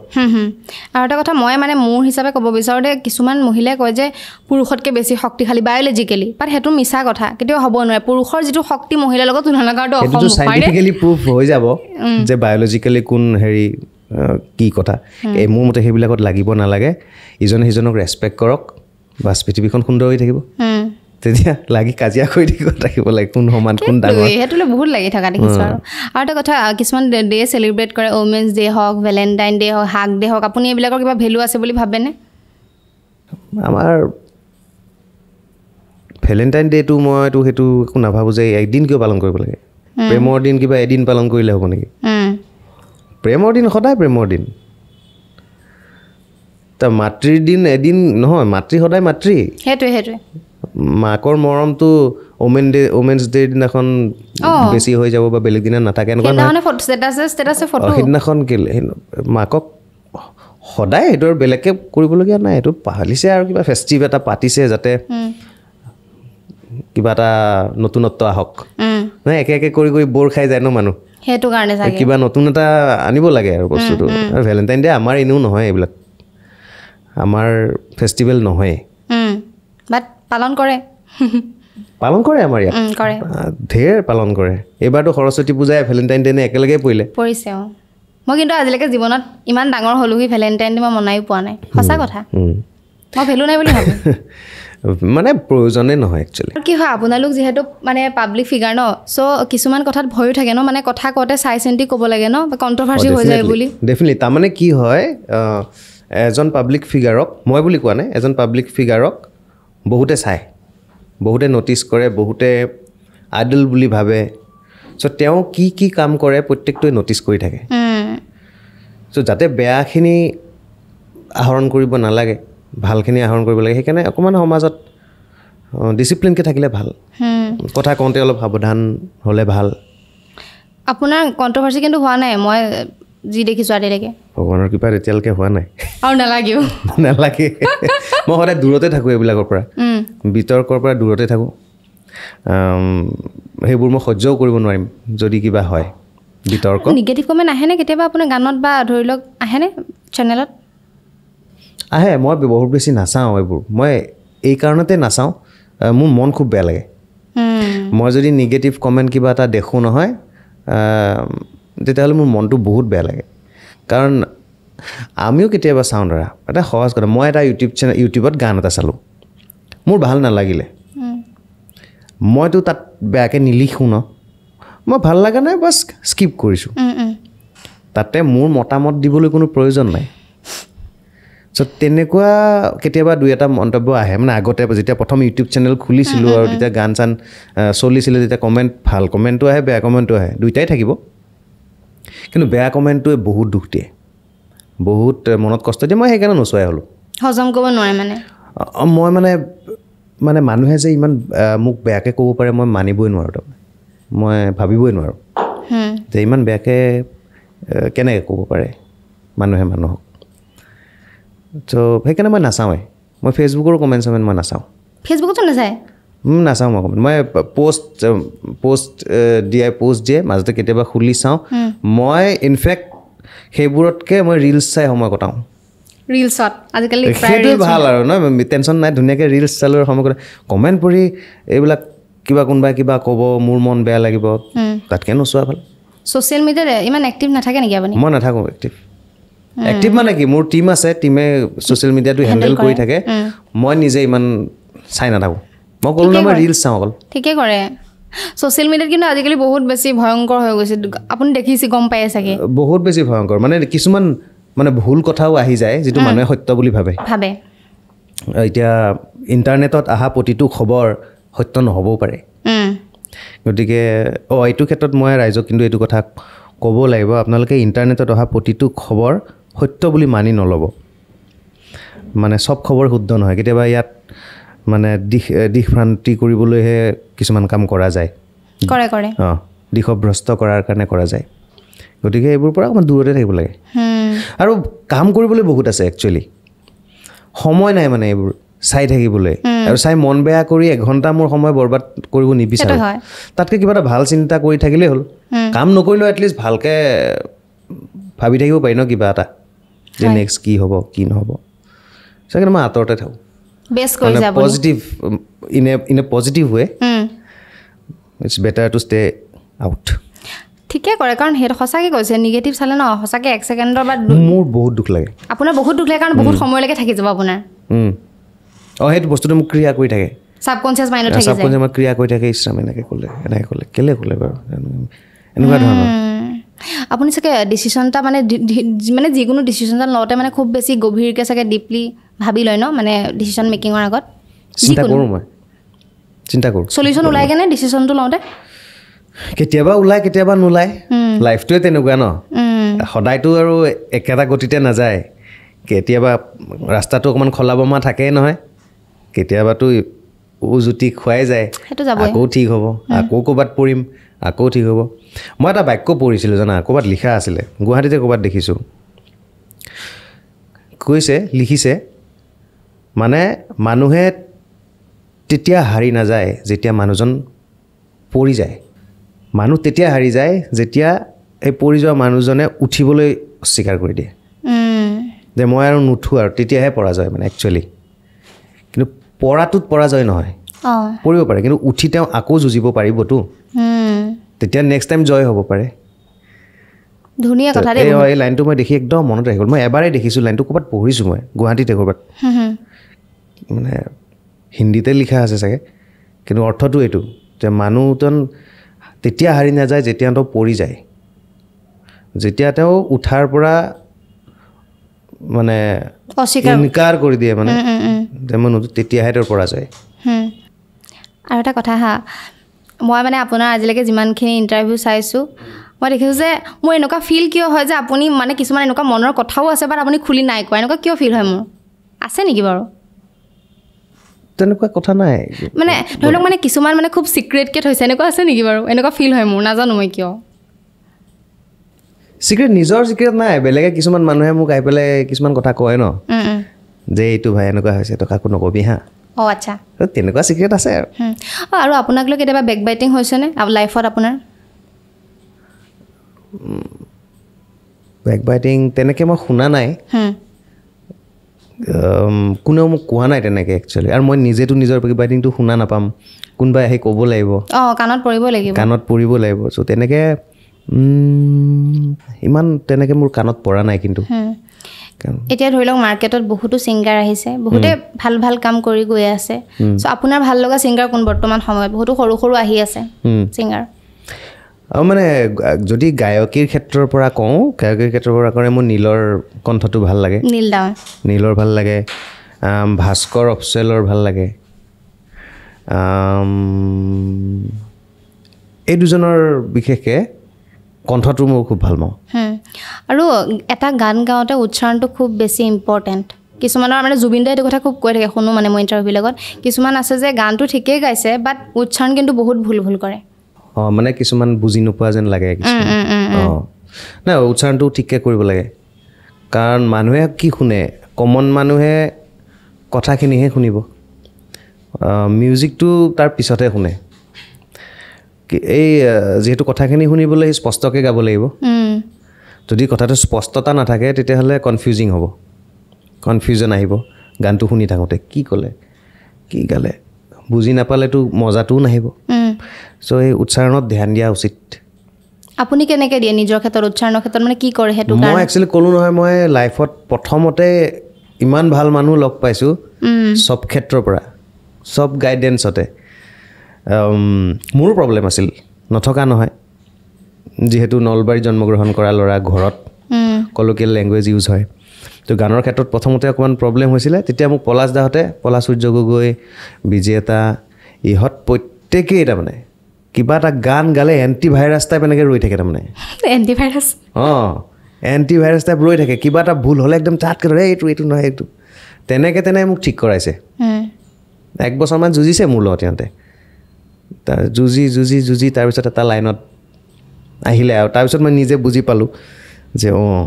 আৰু এটা কথা মই মানে মোৰ হিচাপে ক'ব বিচাৰোঁ যে কিছুমান মহিলাই কয় যে পুৰুষতকৈ বেছি শক্তিশালী বায়'লজিকেলি বাট সেইটো মিছা কথা কেতিয়াও হ'ব নোৱাৰে পুৰুষৰ যিটো শক্তি মহিলাৰ লগত তুলনা কৰাটো চাইণ্টিফিকেলি প্ৰুফ হৈ যাব যে বায়'লজিকেলি কোন হেৰি কি কথা এই মোৰ মতে সেইবিলাকত লাগিব নালাগে ইজনে সিজনক ৰেচপেক্ট কৰক বাছ পৃথিৱীখন সুন্দৰ হৈ থাকিব তেতিয়া লাগি কাজিয়া কৰি থাকিব লাগে কোন সমান কোন ডাঙৰ সেইটোলৈ বহুত লাগি থকা দেখিছোঁ আৰু আৰু এটা কথা কিছুমান ডে চেলিব্ৰেট কৰে ৱমেন্স ডে হওক ভেলেণ্টাইন ডে হওক হাক ডে হওক আপুনি এইবিলাকৰ কিবা ভেলু আছে বুলি ভাবেনে আমাৰ ভেলেণ্টাইন ডেটো মইতো সেইটো একো নাভাবোঁ যে একদিন কিয় পালন কৰিব লাগে প্ৰেমৰ দিন কিবা এদিন পালন কৰিলে হ'ব নেকি প্ৰেমৰ দিন সদায় প্ৰেমৰ দিন মাতৃৰ দিন এদিন নহয় মাতৃ সদায় মাতৃ সেইটোৱে সেইটোৱে মাকৰ মৰমটো ওমেন ডে ওমেনছ ডে দিনাখন বেছি হৈ যাব বা বেলেগ দিনা নাথাকে সেইদিনাখন কেলে মাকক সদায় সেইটো আৰু বেলেগকে কৰিবলগীয়া নাই সেইটো পালিছে আৰু কিবা ফেষ্টিভ এটা পাতিছে যাতে কিবা এটা নতুনত্ব আহক নাই একে একে কৰি কৰি বৰ খাই যায় ন মানুহ সেইটো কাৰণে কিবা নতুন এটা আনিব লাগে আৰু বস্তুটো ভেলেণ্টাইন ডে আমাৰ এনেও নহয় এইবিলাক আমাৰ ফেষ্টিভেল নহয়েই বাট পালন কৰে পালন কৰে আমাৰ ইয়াত ধেৰ পালন কৰে এইবাৰতো সৰস্বতী পূজাই ভেলেণ্টাইন ডে একেলগে পৰিলে পৰিছে অঁ মই কিন্তু আজিলৈকে জীৱনত ইমান ডাঙৰ হ'লো ভেলেণ্টাইন ডে মই মনায়ো পোৱা নাই সঁচা কথা মই ভেলু নাই বুলি ভাবোঁ মানে প্ৰয়োজনে নহয় একচুৱেলি কি হয় আপোনালোক যিহেতু মানে পাব্লিক ফিগাৰ ন চ' কিছুমান কথাত ভয়ো থাকে ন মানে কথা কওঁতে চাই চেণ্টি ক'ব লাগে ন কণ্ট্ৰভাৰ্চি হৈ যায় বুলি ডেফিনেটলি তাৰমানে কি হয় এজন পাব্লিক ফিগাৰক মই বুলি কোৱা নাই এজন পাব্লিক ফিগাৰক বহুতে চায় বহুতে ন'টিছ কৰে বহুতে আইডল বুলি ভাবে চ' তেওঁ কি কি কাম কৰে প্ৰত্যেকটোৱে ন'টিছ কৰি থাকে চ' যাতে বেয়াখিনি আহৰণ কৰিব নালাগে ভালখিনি আহৰণ কৰিব লাগে সেইকাৰণে অকণমান সমাজত ডিচিপ্লিনকৈ থাকিলে ভাল কথা কওঁতে অলপ সাৱধান হ'লে ভাল আপোনাৰ কণ্ট্ৰভাৰ্চি কিন্তু হোৱা নাই মই যি দেখি ছোৱালীলৈকে ভগৱানৰ কৃপাত এতিয়ালৈকে হোৱা নাই আৰু নালাগেও নালাগে মই সদায় দূৰতে থাকোঁ এইবিলাকৰ পৰা বিতৰ্কৰ পৰা দূৰতে থাকোঁ সেইবোৰ মই সহ্যও কৰিব নোৱাৰিম যদি কিবা হয় বিতৰ্ক নিগেটিভ কমেণ্ট আহেনে কেতিয়াবা আপুনি গানত বা ধৰি লওক আহেনে চেনেলত আহে মই বহুত বেছি নাচাওঁ এইবোৰ মই এইকাৰণতে নাচাওঁ মোৰ মন খুব বেয়া লাগে মই যদি নিগেটিভ কমেণ্ট কিবা এটা দেখোঁ নহয় তেতিয়াহ'লে মোৰ মনটো বহুত বেয়া লাগে কাৰণ আমিও কেতিয়াবা চাওঁ দাদা এটা সহজ কথা মই এটা ইউটিউব চেনেল ইউটিউবত গান এটা চালোঁ মোৰ ভাল নালাগিলে মইতো তাত বেয়াকৈ নিলিখোঁ ন মই ভাল লগা নাই বাছ স্কিপ কৰিছোঁ তাতে মোৰ মতামত দিবলৈ কোনো প্ৰয়োজন নাই চ' তেনেকুৱা কেতিয়াবা দুই এটা মন্তব্য আহে মানে আগতে যেতিয়া প্ৰথম ইউটিউব চেনেল খুলিছিলোঁ আৰু তেতিয়া গান চান চলিছিলে তেতিয়া কমেণ্ট ভাল কমেণ্টটো আহে বেয়া কমেণ্টটো আহে দুইটাই থাকিব কিন্তু বেয়া কমেণ্টটোৱে বহুত দুখ দিয়ে বহুত মনত কষ্ট দিয়ে মই সেইকাৰণে নোচোৱাই হ'লোঁ হজম কৰিব নোৱাৰে মানে মই মানে মানে মানুহে যে ইমান মোক বেয়াকৈ ক'ব পাৰে মই মানিবই নোৱাৰোঁ তাৰমানে মই ভাবিবই নোৱাৰোঁ যে ইমান বেয়াকৈ কেনেকৈ ক'ব পাৰে মানুহে মানুহক চ' সেইকাৰণে মই নাচাওঁৱেই মই ফেচবুকৰো কমেণ্ট চমেণ্ট মই নাচাওঁ ফেচবুকতো নাচায় নাচাওঁ মই মই পষ্ট পষ্ট দিয়াই পষ্ট দিয়ে মাজতে কেতিয়াবা খুলি চাওঁ মই ইনফেক্ট সেইবোৰতকৈ মই ৰিলচ চাই সময় কটাওঁ ৰিলছত আজিকালি ভাল আৰু ন টেনশ্যন নাই ধুনীয়াকৈ ৰিলছ চালোঁ সময় কটাওঁ কমেণ্ট পঢ়ি এইবিলাক কিবা কোনোবাই কিবা ক'ব মোৰ মন বেয়া লাগিব তাতকৈ নোচোৱা ভাল ছ'চিয়েল মিডিয়াত ইমান এক্টিভ নাথাকে নেকি আপুনি মই নাথাকোঁ এক্টিভ এক্টিভ মানে কি মোৰ টিম আছে টিমে ছ'চিয়েল মিডিয়াটো হেণ্ডেল কৰি থাকে মই নিজে ইমান চাই নাথাকোঁ মই ক'লো নহয় মই ৰীল চাওঁ অকল ঠিকে কৰে ছ'চিয়েল মিডিয়াত কিন্তু আজিকালি বহুত বেছি ভয়ংকৰ হৈ গৈছে আপুনি দেখিছে গম পাইয়ে চাগে বহুত বেছি ভয়ংকৰ মানে কিছুমান মানে ভুল কথাও আহি যায় যিটো মানুহে সত্য বুলি ভাবে ভাবে এতিয়া ইণ্টাৰনেটত অহা প্ৰতিটো খবৰ সত্য নহ'বও পাৰে গতিকে অঁ এইটো ক্ষেত্ৰত মই ৰাইজক কিন্তু এইটো কথা ক'ব লাগিব আপোনালোকে ইণ্টাৰনেটত অহা প্ৰতিটো খবৰ সত্য বুলি মানি নল'ব মানে চব খবৰ শুদ্ধ নহয় কেতিয়াবা ইয়াত মানে দিশ দিশভ্ৰান্তি কৰিবলৈহে কিছুমান কাম কৰা যায় কৰে কৰে অঁ দিশভ্ৰষ্ট কৰাৰ কাৰণে কৰা যায় গতিকে এইবোৰৰ পৰা অকণমান দূৰতে থাকিব লাগে আৰু কাম কৰিবলৈ বহুত আছে একচুৱেলি সময় নাই মানে এইবোৰ চাই থাকিবলৈ আৰু চাই মন বেয়া কৰি এঘণ্টা মোৰ সময় বৰবাদ কৰিব নিবিচাৰে তাতকৈ কিবা এটা ভাল চিন্তা কৰি থাকিলেই হ'ল কাম নকৰিলেও এটলিষ্ট ভালকৈ ভাবি থাকিব পাৰি ন কিবা এটা যে নেক্সট কি হ'ব কি নহ'ব চাগে মই আঁতৰতে থাকোঁ positive in a in a positive way it's better to stay out ঠিকে কৰে কাৰণ সেইটো সঁচাকৈ কৈছে নিগেটিভ চালে ন সঁচাকৈ এক ছেকেণ্ডৰ বা মোৰ বহুত দুখ লাগে আপোনাৰ বহুত দুখ লাগে কাৰণ বহুত সময়লৈকে থাকি যাব আপোনাৰ অঁ সেইটো বস্তুটো মোক ক্ৰিয়া কৰি থাকে ছাবকনচিয়াছ মাইণ্ড ছাবকনচিয়াছ মই ক্ৰিয়া কৰি থাকে ইছলাম এনেকৈ ক'লে এনেকৈ ক'লে কেলে ক'লে বাৰু এনেকুৱা ধৰণৰ আপুনি চাগে ডিচিশ্যন এটা মানে মানে যিকোনো ডিচিশ্যন এটা লওঁতে মানে খুব বেছি গভীৰকৈ চাগে ডিপলি ভাবি লয় ন মানে ডিচিশ্যন মেকিঙৰ আগত চিন্তা কৰোঁ চলিউশ্যন ওলাই কেনে ডিচিশ্যনটো লওঁতে কেতিয়াবা ওলায় কেতিয়াবা নোলায় লাইফটোৱে তেনেকুৱা ন সদায়তো আৰু একেটা গতিতে নাযায় কেতিয়াবা ৰাস্তাটো অকণমান খলা বমা থাকেই নহয় কেতিয়াবাতো উজুতি খুৱাই যায় আকৌ ঠিক হ'ব আকৌ ক'ৰবাত পৰিম আকৌ ঠিক হ'ব মই এটা বাক্য পঢ়িছিলোঁ জানা ক'ৰবাত লিখা আছিলে গুৱাহাটীতে ক'ৰবাত দেখিছোঁ কৈছে লিখিছে মানে মানুহে তেতিয়া হাৰি নাযায় যেতিয়া মানুহজন পৰি যায় মানুহ তেতিয়া হাৰি যায় যেতিয়া এই পৰি যোৱা মানুহজনে উঠিবলৈ অস্বীকাৰ কৰি দিয়ে যে মই আৰু নুঠোঁ আৰু তেতিয়াহে পৰাজয় মানে একচুৱেলি কিন্তু পৰাটোত পৰাজয় নহয় পৰিব পাৰে কিন্তু উঠি তেওঁ আকৌ যুঁজিব পাৰিবতো তেতিয়া নেক্সট টাইম জয় হ'ব পাৰে ধুনীয়া কথা এই লাইনটো মই দেখি একদম মনত ৰাখি গ'ল মই এবাৰেই দেখিছোঁ লাইনটো ক'ৰবাত পঢ়িছোঁ মই গুৱাহাটীতে ক'ৰবাত মানে হিন্দীতে লিখা আছে চাগে কিন্তু অৰ্থটো এইটো যে মানুহজন তেতিয়া হাৰি নাযায় যেতিয়া তেওঁ পৰি যায় যেতিয়া তেওঁ উঠাৰ পৰা মানে অস্বীকাৰ কৰি দিয়ে মানে যে মই নতুন তেতিয়াহে তেওঁ পৰা যায় আৰু এটা কথা হা মই মানে আপোনাৰ আজিলৈকে যিমানখিনি ইণ্টাৰভিউ চাইছোঁ মই দেখিছোঁ যে মোৰ এনেকুৱা ফিল কিয় হয় যে আপুনি মানে কিছুমান এনেকুৱা মনৰ কথাও আছে বাট আপুনি খুলি নাই কোৱা এনেকুৱা কিয় ফিল হয় মোৰ আছে নেকি বাৰু তেনেকুৱা কথা নাই মানে ধৰি লওক মানে কিছুমান মানে খুব চিক্ৰেটকৈ থৈছে এনেকুৱা আছে নেকি বাৰু এনেকুৱা ফিল হয় মোৰ নাজানো মই কিয় চিক্ৰেট নিজৰ চিক্ৰেট নাই বেলেগে কিছুমান মানুহে মোক আহি পেলাই কিছুমান কথা কয় ন যে এইটো ভাই এনেকুৱা হৈছে তই কাকো নক'বি হা অঁ আচ্ছা তেনেকুৱা চিক্ৰেট আছে আৰু অঁ আৰু আপোনাক লৈ কেতিয়াবা বেক বাইটিং হৈছেনে লাইফত আপোনাৰ বেক বাইটিং তেনেকৈ মই শুনা নাই কোনেও মোক কোৱা নাই তেনেকৈ একচুৱেলি আৰু মই নিজেতো নিজৰ প্ৰিপাৰিংটো শুনা নাপাম কোনোবাই আহি ক'ব লাগিব অঁ কাণত পৰিব লাগিব কাণত পৰিব লাগিব চ' তেনেকৈ ইমান তেনেকৈ মোৰ কাণত পৰা নাই কিন্তু এতিয়া ধৰি লওক মাৰ্কেটত বহুতো ছিংগাৰ আহিছে বহুতে ভাল ভাল কাম কৰি গৈ আছে চ' আপোনাৰ ভাল লগা ছিংগাৰ কোন বৰ্তমান সময়ত বহুতো সৰু সৰু আহি আছে ছিংগাৰ আৰু মানে যদি গায়কীৰ ক্ষেত্ৰৰ পৰা কওঁ গায়কীৰ ক্ষেত্ৰৰ পৰা কৰে মোৰ নীলৰ কণ্ঠটো ভাল লাগে নীল নীলৰ ভাল লাগে ভাস্কৰ অফচেলৰ ভাল লাগে এই দুজনৰ বিশেষকৈ কণ্ঠটো মোৰ খুব ভাল পাওঁ আৰু এটা গান গাওঁতে উচ্চাৰণটো খুব বেছি ইম্পৰ্টেণ্ট কিছুমানৰ মানে জুবিন দাই এইটো কথা খুব কৈ থাকে শুনো মানে মোৰ লগত কিছুমান আছে যে গানটো ঠিকেই গাইছে বাট উচ্চাৰণ কিন্তু বহুত ভুল ভুল কৰে অঁ মানে কিছুমান বুজি নোপোৱা যেন লাগে অঁ নাই উচ্চাৰণটো ঠিককে কৰিব লাগে কাৰণ মানুহে কি শুনে কমন মানুহে কথাখিনিহে শুনিব মিউজিকটো তাৰ পিছতহে শুনে এই যিহেতু কথাখিনি শুনিবলৈ সি স্পষ্টকৈ গাব লাগিব যদি কথাটো স্পষ্টতা নাথাকে তেতিয়াহ'লে কনফিউজিং হ'ব কনফিউজন আহিব গানটো শুনি থাকোঁতে কি ক'লে কি গালে বুজি নাপালেতো মজাটোও নাহিব চ' এই উচ্চাৰণত ধ্যান দিয়া উচিত আপুনি কেনেকৈ দিয়ে নিজৰ ক্ষেত্ৰত উচ্চাৰণৰ ক্ষেত্ৰত মানে কি কৰে সেইটো মই একচুৱেলি ক'লো নহয় মই লাইফত প্ৰথমতে ইমান ভাল মানুহ লগ পাইছোঁ চব ক্ষেত্ৰৰ পৰা চব গাইডেঞ্চতে মোৰো প্ৰব্লেম আছিল নথকা নহয় যিহেতু নলবাৰীত জন্মগ্ৰহণ কৰা ল'ৰা ঘৰত কলকীয়েল লেংগুৱেজ ইউজ হয় তো গানৰ ক্ষেত্ৰত প্ৰথমতে অকণমান প্ৰব্লেম হৈছিলে তেতিয়া মোক পলাশ দাহঁতে পলাশ সূৰ্য গগৈ বিজেতা ইহঁত প্ৰত্যেকেই তাৰমানে কিবা এটা গান গালে এণ্টিভাইৰাছ টাইপ এনেকৈ ৰৈ থাকে তাৰমানে এণ্টিভাইৰাছ অঁ এণ্টিভাইৰাছ টাইপ ৰৈ থাকে কিবা এটা ভুল হ'লে একদম তাতকৈ ধৰে এইটো এইটো নহয় এইটো তেনেকৈ তেনে মোক ঠিক কৰাইছে এক বছৰমান যুঁজিছে মোৰ লগত সিহঁতে তাৰ যুঁজি যুঁজি যুঁজি তাৰপিছত এটা লাইনত আহিলে আৰু তাৰপিছত মই নিজে বুজি পালোঁ যে অঁ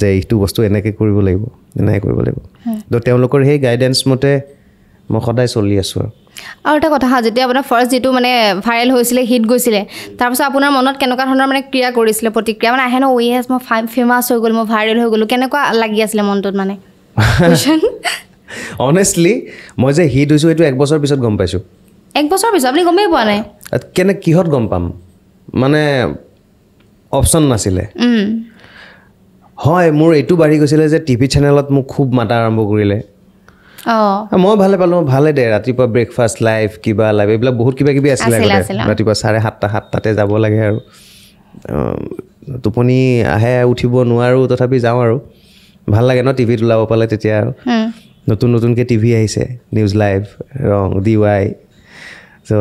যে এইটো বস্তু এনেকৈ কৰিব লাগিব এনেকৈ কৰিব লাগিব ত' তেওঁলোকৰ সেই গাইডেঞ্চ মতে মই সদায় চলি আছো আৰু আৰু এটা কথা যেতিয়া আপোনাৰ ফাৰ্ষ্ট যিটো মানে ভাইৰেল হৈছিলে হিট গৈছিলে তাৰপিছত আপোনাৰ মনত কেনেকুৱা ধৰণৰ মানে ক্ৰিয়া কৰিছিলে প্ৰতিক্ৰিয়া মানে আহে ন ৱে oh এছ মই ফেমাছ হৈ গ'লোঁ মই ভাইৰেল হৈ গ'লোঁ কেনেকুৱা লাগি আছিলে মনটোত মানে অনেষ্টলি মই যে হিট হৈছোঁ সেইটো একবছৰ পিছত গম পাইছোঁ একবছৰ পিছত আপুনি গমেই পোৱা নাই কেনে কিহত গম পাম মানে অপশ্যন নাছিলে হয় মোৰ এইটো বাঢ়ি গৈছিলে যে টিভি চেনেলত মোক খুব মাতা আৰম্ভ কৰিলে মই ভালে পালোঁ ভালে দে ৰাতিপুৱা ব্ৰেকফাষ্ট লাইভ কিবা লাইভ এইবিলাক বহুত কিবা কিবি আছিলে ৰাতিপুৱা চাৰে সাতটা সাতটাতে যাব লাগে আৰু টোপনি আহে উঠিব নোৱাৰোঁ তথাপি যাওঁ আৰু ভাল লাগে ন টিভিত ওলাব পালে তেতিয়া আৰু নতুন নতুনকৈ টিভি আহিছে news live Rang D Y চ'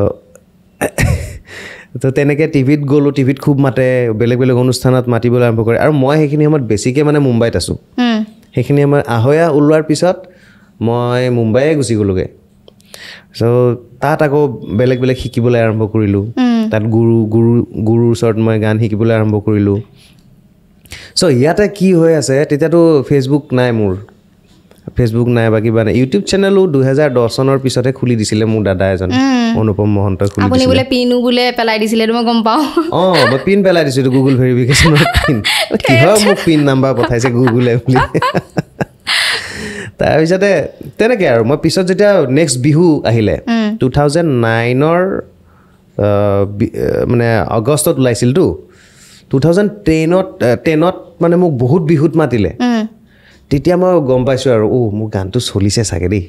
তো তেনেকৈ টিভিত গ'লোঁ টিভিত খুব মাতে বেলেগ বেলেগ অনুষ্ঠানত মাতিবলৈ আৰম্ভ কৰে আৰু মই সেইখিনি সময়ত বেছিকৈ মানে মুম্বাইত আছোঁ সেইখিনি সময়ত আহৈয়া ওলোৱাৰ পিছত মই মুম্বাইয়ে গুচি গ'লোঁগৈ চ' তাত আকৌ বেলেগ বেলেগ শিকিবলৈ আৰম্ভ কৰিলোঁ তাত গুৰু গুৰু গুৰুৰ ওচৰত মই গান শিকিবলৈ আৰম্ভ কৰিলোঁ চ' ইয়াতে কি হৈ আছে তেতিয়াতো ফেচবুক নাই মোৰ ফেচবুক নাই বা কিবা নাই ইউটিউব চেনেলো দুহেজাৰ দহ চনৰ পিছতে খুলি দিছিলে মোৰ দাদা এজন অনুপম মহন্ত পেলাই দিছিলে মই গুগল তাৰপিছতে তেনেকে আৰু মই পিছত যেতিয়া নেক্সট বিহু আহিলে টু থাউজেণ্ড নাইনৰ মানে আগষ্টত ওলাইছিলতো টু থাউজেণ্ড টেনত টেনত মানে মোক বহুত বিহুত মাতিলে তেতিয়া মই গম পাইছোঁ আৰু অ' মোৰ গানটো চলিছে চাগে দেই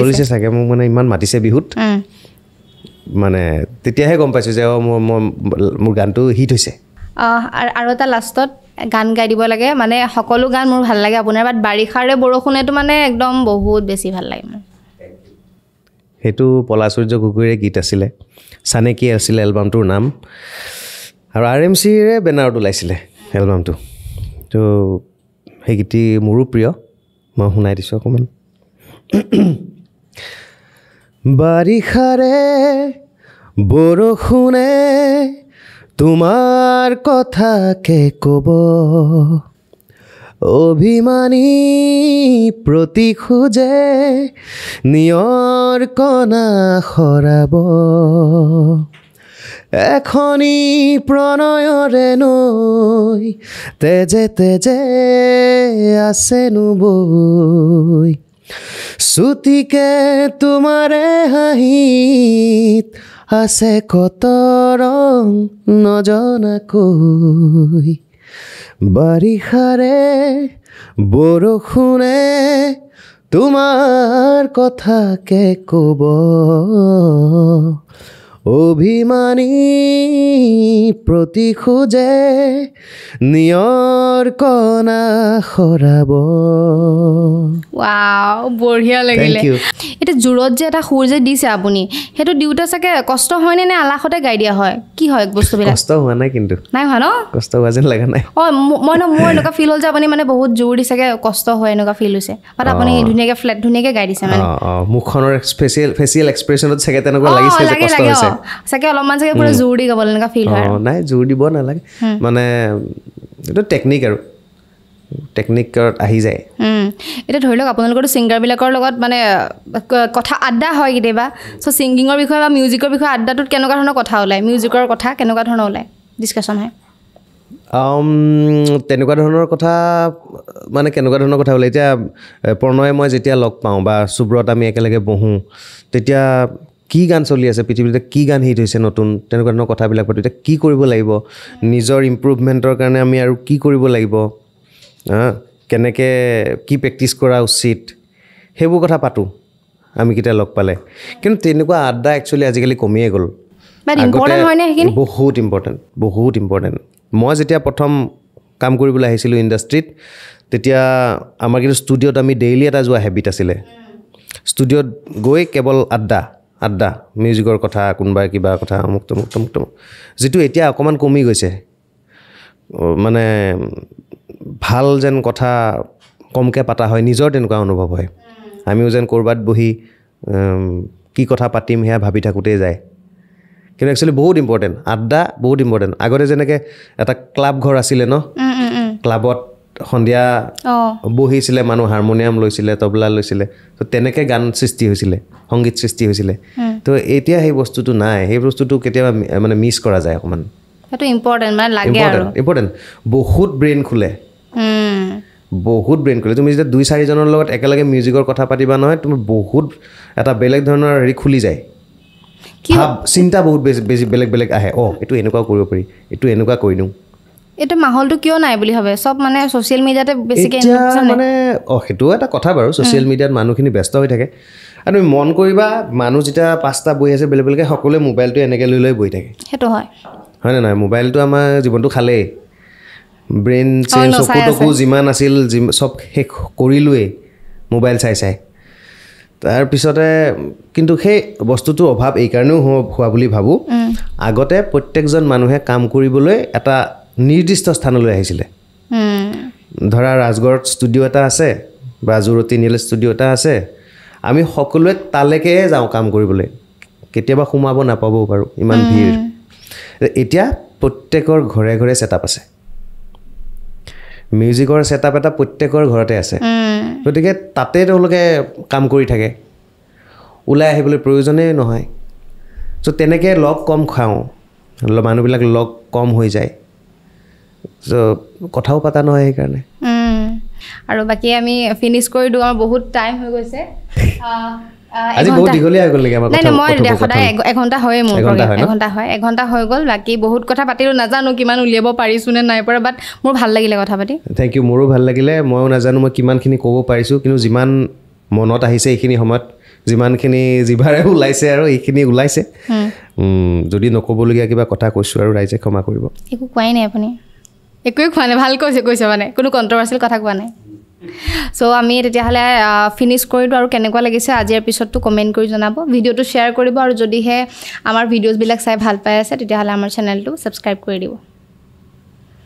চলিছে চাগে মোক মানে ইমান মাতিছে বিহুত মানে তেতিয়াহে গম পাইছোঁ যে অ মোৰ মই মোৰ গানটো হিট হৈছে আৰু এটা লাষ্টত গান গাই দিব লাগে মানে সকলো গান মোৰ ভাল লাগে আপোনাৰ বাট বাৰিষাৰে বৰষুণেতো মানে একদম বহুত বেছি ভাল লাগে মোৰ সেইটো পলাচুৰ্য গগৈৰে গীত আছিলে চানেকি আছিলে এলবামটোৰ নাম আৰু আৰ এম চিৰে বেনাৰত ওলাইছিলে এলবামটো তো গীতটি মোৰো প্ৰিয় মই শুনাই দিছোঁ অকণমান বাৰিষাৰে বৰষুণে তোমাৰ কথাকে ক'ব অভিমানী প্ৰতি খোজে নিয়ৰ কণা সৰাব এখনি প্ৰণয়ৰে নৈ তেজে তেজে আছেনো বই সুতিকে তোমাৰে হাঁহিত আছে কত ৰং কই বাৰিষাৰে বৰষুণে তোমাৰ কথাকে ক'ব অভিমানী প্ৰতিশোজে নিয়ৰ কণা সৰাব বঢ়িয়া লাগিলে এতিয়া জোৰত যে এটা সুৰ যে দিছে আপুনি সেইটো দিওঁতে চাগে কষ্ট হয়নে নে আলাসতে গাই দিয়া হয় কি হয় বস্তুবিলাক কষ্ট হোৱা নাই কিন্তু নাই হোৱা ন কষ্ট হোৱা যেন লাগা নাই অ মই ন মোৰ এনেকুৱা ফিল হ'ল যে আপুনি মানে বহুত জোৰ দি চাগে কষ্ট হয় এনেকুৱা ফিল হৈছে বাট আপুনি ধুনীয়াকৈ ফ্লেট ধুনীয়াকৈ গাই দিছে মানে মুখখনৰ ফেচিয়েল ফেচিয়েল এক্সপ্ৰেশ্যনত চাগে তেনেকুৱা লাগিছে চাগে অলপমান চাগে পুৰা জোৰ দি গাব এনেকুৱা ফিল হয় নাই জোৰ দিব নালাগে মানে এইটো টেকনিক আৰু টেকনিকত আহি যায় এতিয়া ধৰি লওক আপোনালোকৰতো ছিংগাৰবিলাকৰ লগত মানে কথা আড্ডা হয় কেতিয়াবা চ' ছিংগিঙৰ বিষয়ে বা মিউজিকৰ বিষয়ে আড্ডাটোত কেনেকুৱা ধৰণৰ কথা ওলায় মিউজিকৰ কথা কেনেকুৱা ধৰণৰ ওলায় ডিছকাশ্যন হয় তেনেকুৱা ধৰণৰ কথা মানে কেনেকুৱা ধৰণৰ কথা ওলায় এতিয়া প্ৰণয়ে মই যেতিয়া লগ পাওঁ বা চুব্ৰত আমি একেলগে বহোঁ তেতিয়া কি গান চলি আছে পৃথিৱীতে কি গান হিট হৈছে নতুন তেনেকুৱা ধৰণৰ কথাবিলাক পাতোঁ এতিয়া কি কৰিব লাগিব নিজৰ ইম্প্ৰুভমেণ্টৰ কাৰণে আমি আৰু কি কৰিব লাগিব কেনেকৈ কি প্ৰেক্টিছ কৰা উচিত সেইবোৰ কথা পাতোঁ আমি কেতিয়া লগ পালে কিন্তু তেনেকুৱা আড্ডা একচুৱেলি আজিকালি কমিয়ে গ'ল বহুত ইম্পৰ্টেণ্ট বহুত ইম্পৰ্টেণ্ট মই যেতিয়া প্ৰথম কাম কৰিবলৈ আহিছিলোঁ ইণ্ডাষ্ট্ৰিত তেতিয়া আমাৰ কিন্তু ষ্টুডিঅ'ত আমি ডেইলি এটা যোৱা হেবিট আছিলে ষ্টুডিঅ'ত গৈ কেৱল আড্ডা আড্ডা মিউজিকৰ কথা কোনোবাই কিবা কথা অমুক তমুক তমুক তমুক যিটো এতিয়া অকণমান কমি গৈছে মানে ভাল যেন কথা কমকৈ পতা হয় নিজৰ তেনেকুৱা অনুভৱ হয় আমিও যেন ক'ৰবাত বহি কি কথা পাতিম সেয়া ভাবি থাকোঁতেই যায় কিন্তু একচুৱেলি বহুত ইম্পৰ্টেণ্ট আড্ডা বহুত ইম্পৰ্টেণ্ট আগতে যেনেকৈ এটা ক্লাব ঘৰ আছিলে ন ক্লাবত সন্ধিয়া বহিছিলে মানুহ হাৰমনিয়াম লৈছিলে তবলা লৈছিলে তো তেনেকৈ গান সৃষ্টি হৈছিলে সংগীত সৃষ্টি হৈছিলে তো এতিয়া সেই বস্তুটো নাই সেই বস্তুটো কেতিয়াবা মানে মিছ কৰা যায় অকণমান ইম্পৰ্টেণ্ট বহুত ব্ৰেইন খোলে বহুত ব্ৰেইন খোলে তুমি যেতিয়া দুই চাৰিজনৰ লগত একেলগে মিউজিকৰ কথা পাতিবা নহয় তুমি বহুত এটা বেলেগ ধৰণৰ হেৰি খুলি যায় চিন্তা বহুত বেছি বেছি বেলেগ বেলেগ আহে অ' এইটো এনেকুৱাও কৰিব পাৰি এইটো এনেকুৱা কৰি দিওঁ এইটো মাহলটো কিয় নাই বুলি ভাবে চব মানে ছ'চিয়েল মিডিয়াতে বেছিকৈ মানে অঁ সেইটোও এটা কথা বাৰু ছ'চিয়েল মিডিয়াত মানুহখিনি ব্যস্ত হৈ থাকে আৰু মন কৰিবা মানুহ যেতিয়া পাঁচটা বহি আছে বেলেগ বেলেগকৈ সকলোৱে মোবাইলটো এনেকৈ লৈ লৈ বহি থাকে সেইটো হয় হয়নে নহয় মোবাইলটো আমাৰ জীৱনটো খালেই ব্ৰেইন চেঞ্জ চকু টকু যিমান আছিল যি চব শেষ কৰিলোৱেই মোবাইল চাই চাই তাৰপিছতে কিন্তু সেই বস্তুটোৰ অভাৱ এইকাৰণেও হোৱা বুলি ভাবোঁ আগতে প্ৰত্যেকজন মানুহে কাম কৰিবলৈ এটা নিৰ্দিষ্ট স্থানলৈ আহিছিলে ধৰা ৰাজগড়ত ষ্টুডিঅ' এটা আছে বা জুৰতি নীল ষ্টুডিঅ' এটা আছে আমি সকলোৱে তালৈকে যাওঁ কাম কৰিবলৈ কেতিয়াবা সোমাব নাপাবও পাৰোঁ ইমান ভিৰ এতিয়া প্ৰত্যেকৰ ঘৰে ঘৰে চেটআপ আছে মিউজিকৰ চেটআপ এটা প্ৰত্যেকৰ ঘৰতে আছে গতিকে তাতে তেওঁলোকে কাম কৰি থাকে ওলাই আহিবলৈ প্ৰয়োজনেই নহয় চ' তেনেকৈ লগ কম খাওঁ মানুহবিলাক লগ কম হৈ যায় কথাও পাতা নহয় সেইকাৰণে আৰু বাকী আমি ফিনিছ কৰি দিওঁ আমাৰ বহুত টাইম হৈ গৈছে যিমানখিনি ক'ব পাৰিছো কিন্তু যিমান মনত আহিছে এইখিনি সময়ত যিমানখিনি যিবাৰে ওলাইছে আৰু এইখিনি ওলাইছে যদি নক'বলগীয়া কিবা কথা কৈছো আৰু ৰাইজে ক্ষমা কৰিব একো কোৱাই নাই আপুনি একোৱে খোৱা নাই ভাল কৈছে কৈছে মানে কোনো কণ্ট্ৰভাৰ্চিয়েল কথা কোৱা নাই চ' আমি তেতিয়াহ'লে ফিনিছ কৰিলোঁ আৰু কেনেকুৱা লাগিছে আজিৰ এপিছডটো কমেণ্ট কৰি জনাব ভিডিঅ'টো শ্বেয়াৰ কৰিব আৰু যদিহে আমাৰ ভিডিঅ'জবিলাক চাই ভাল পাই আছে তেতিয়াহ'লে আমাৰ চেনেলটো ছাবস্ক্ৰাইব কৰি দিব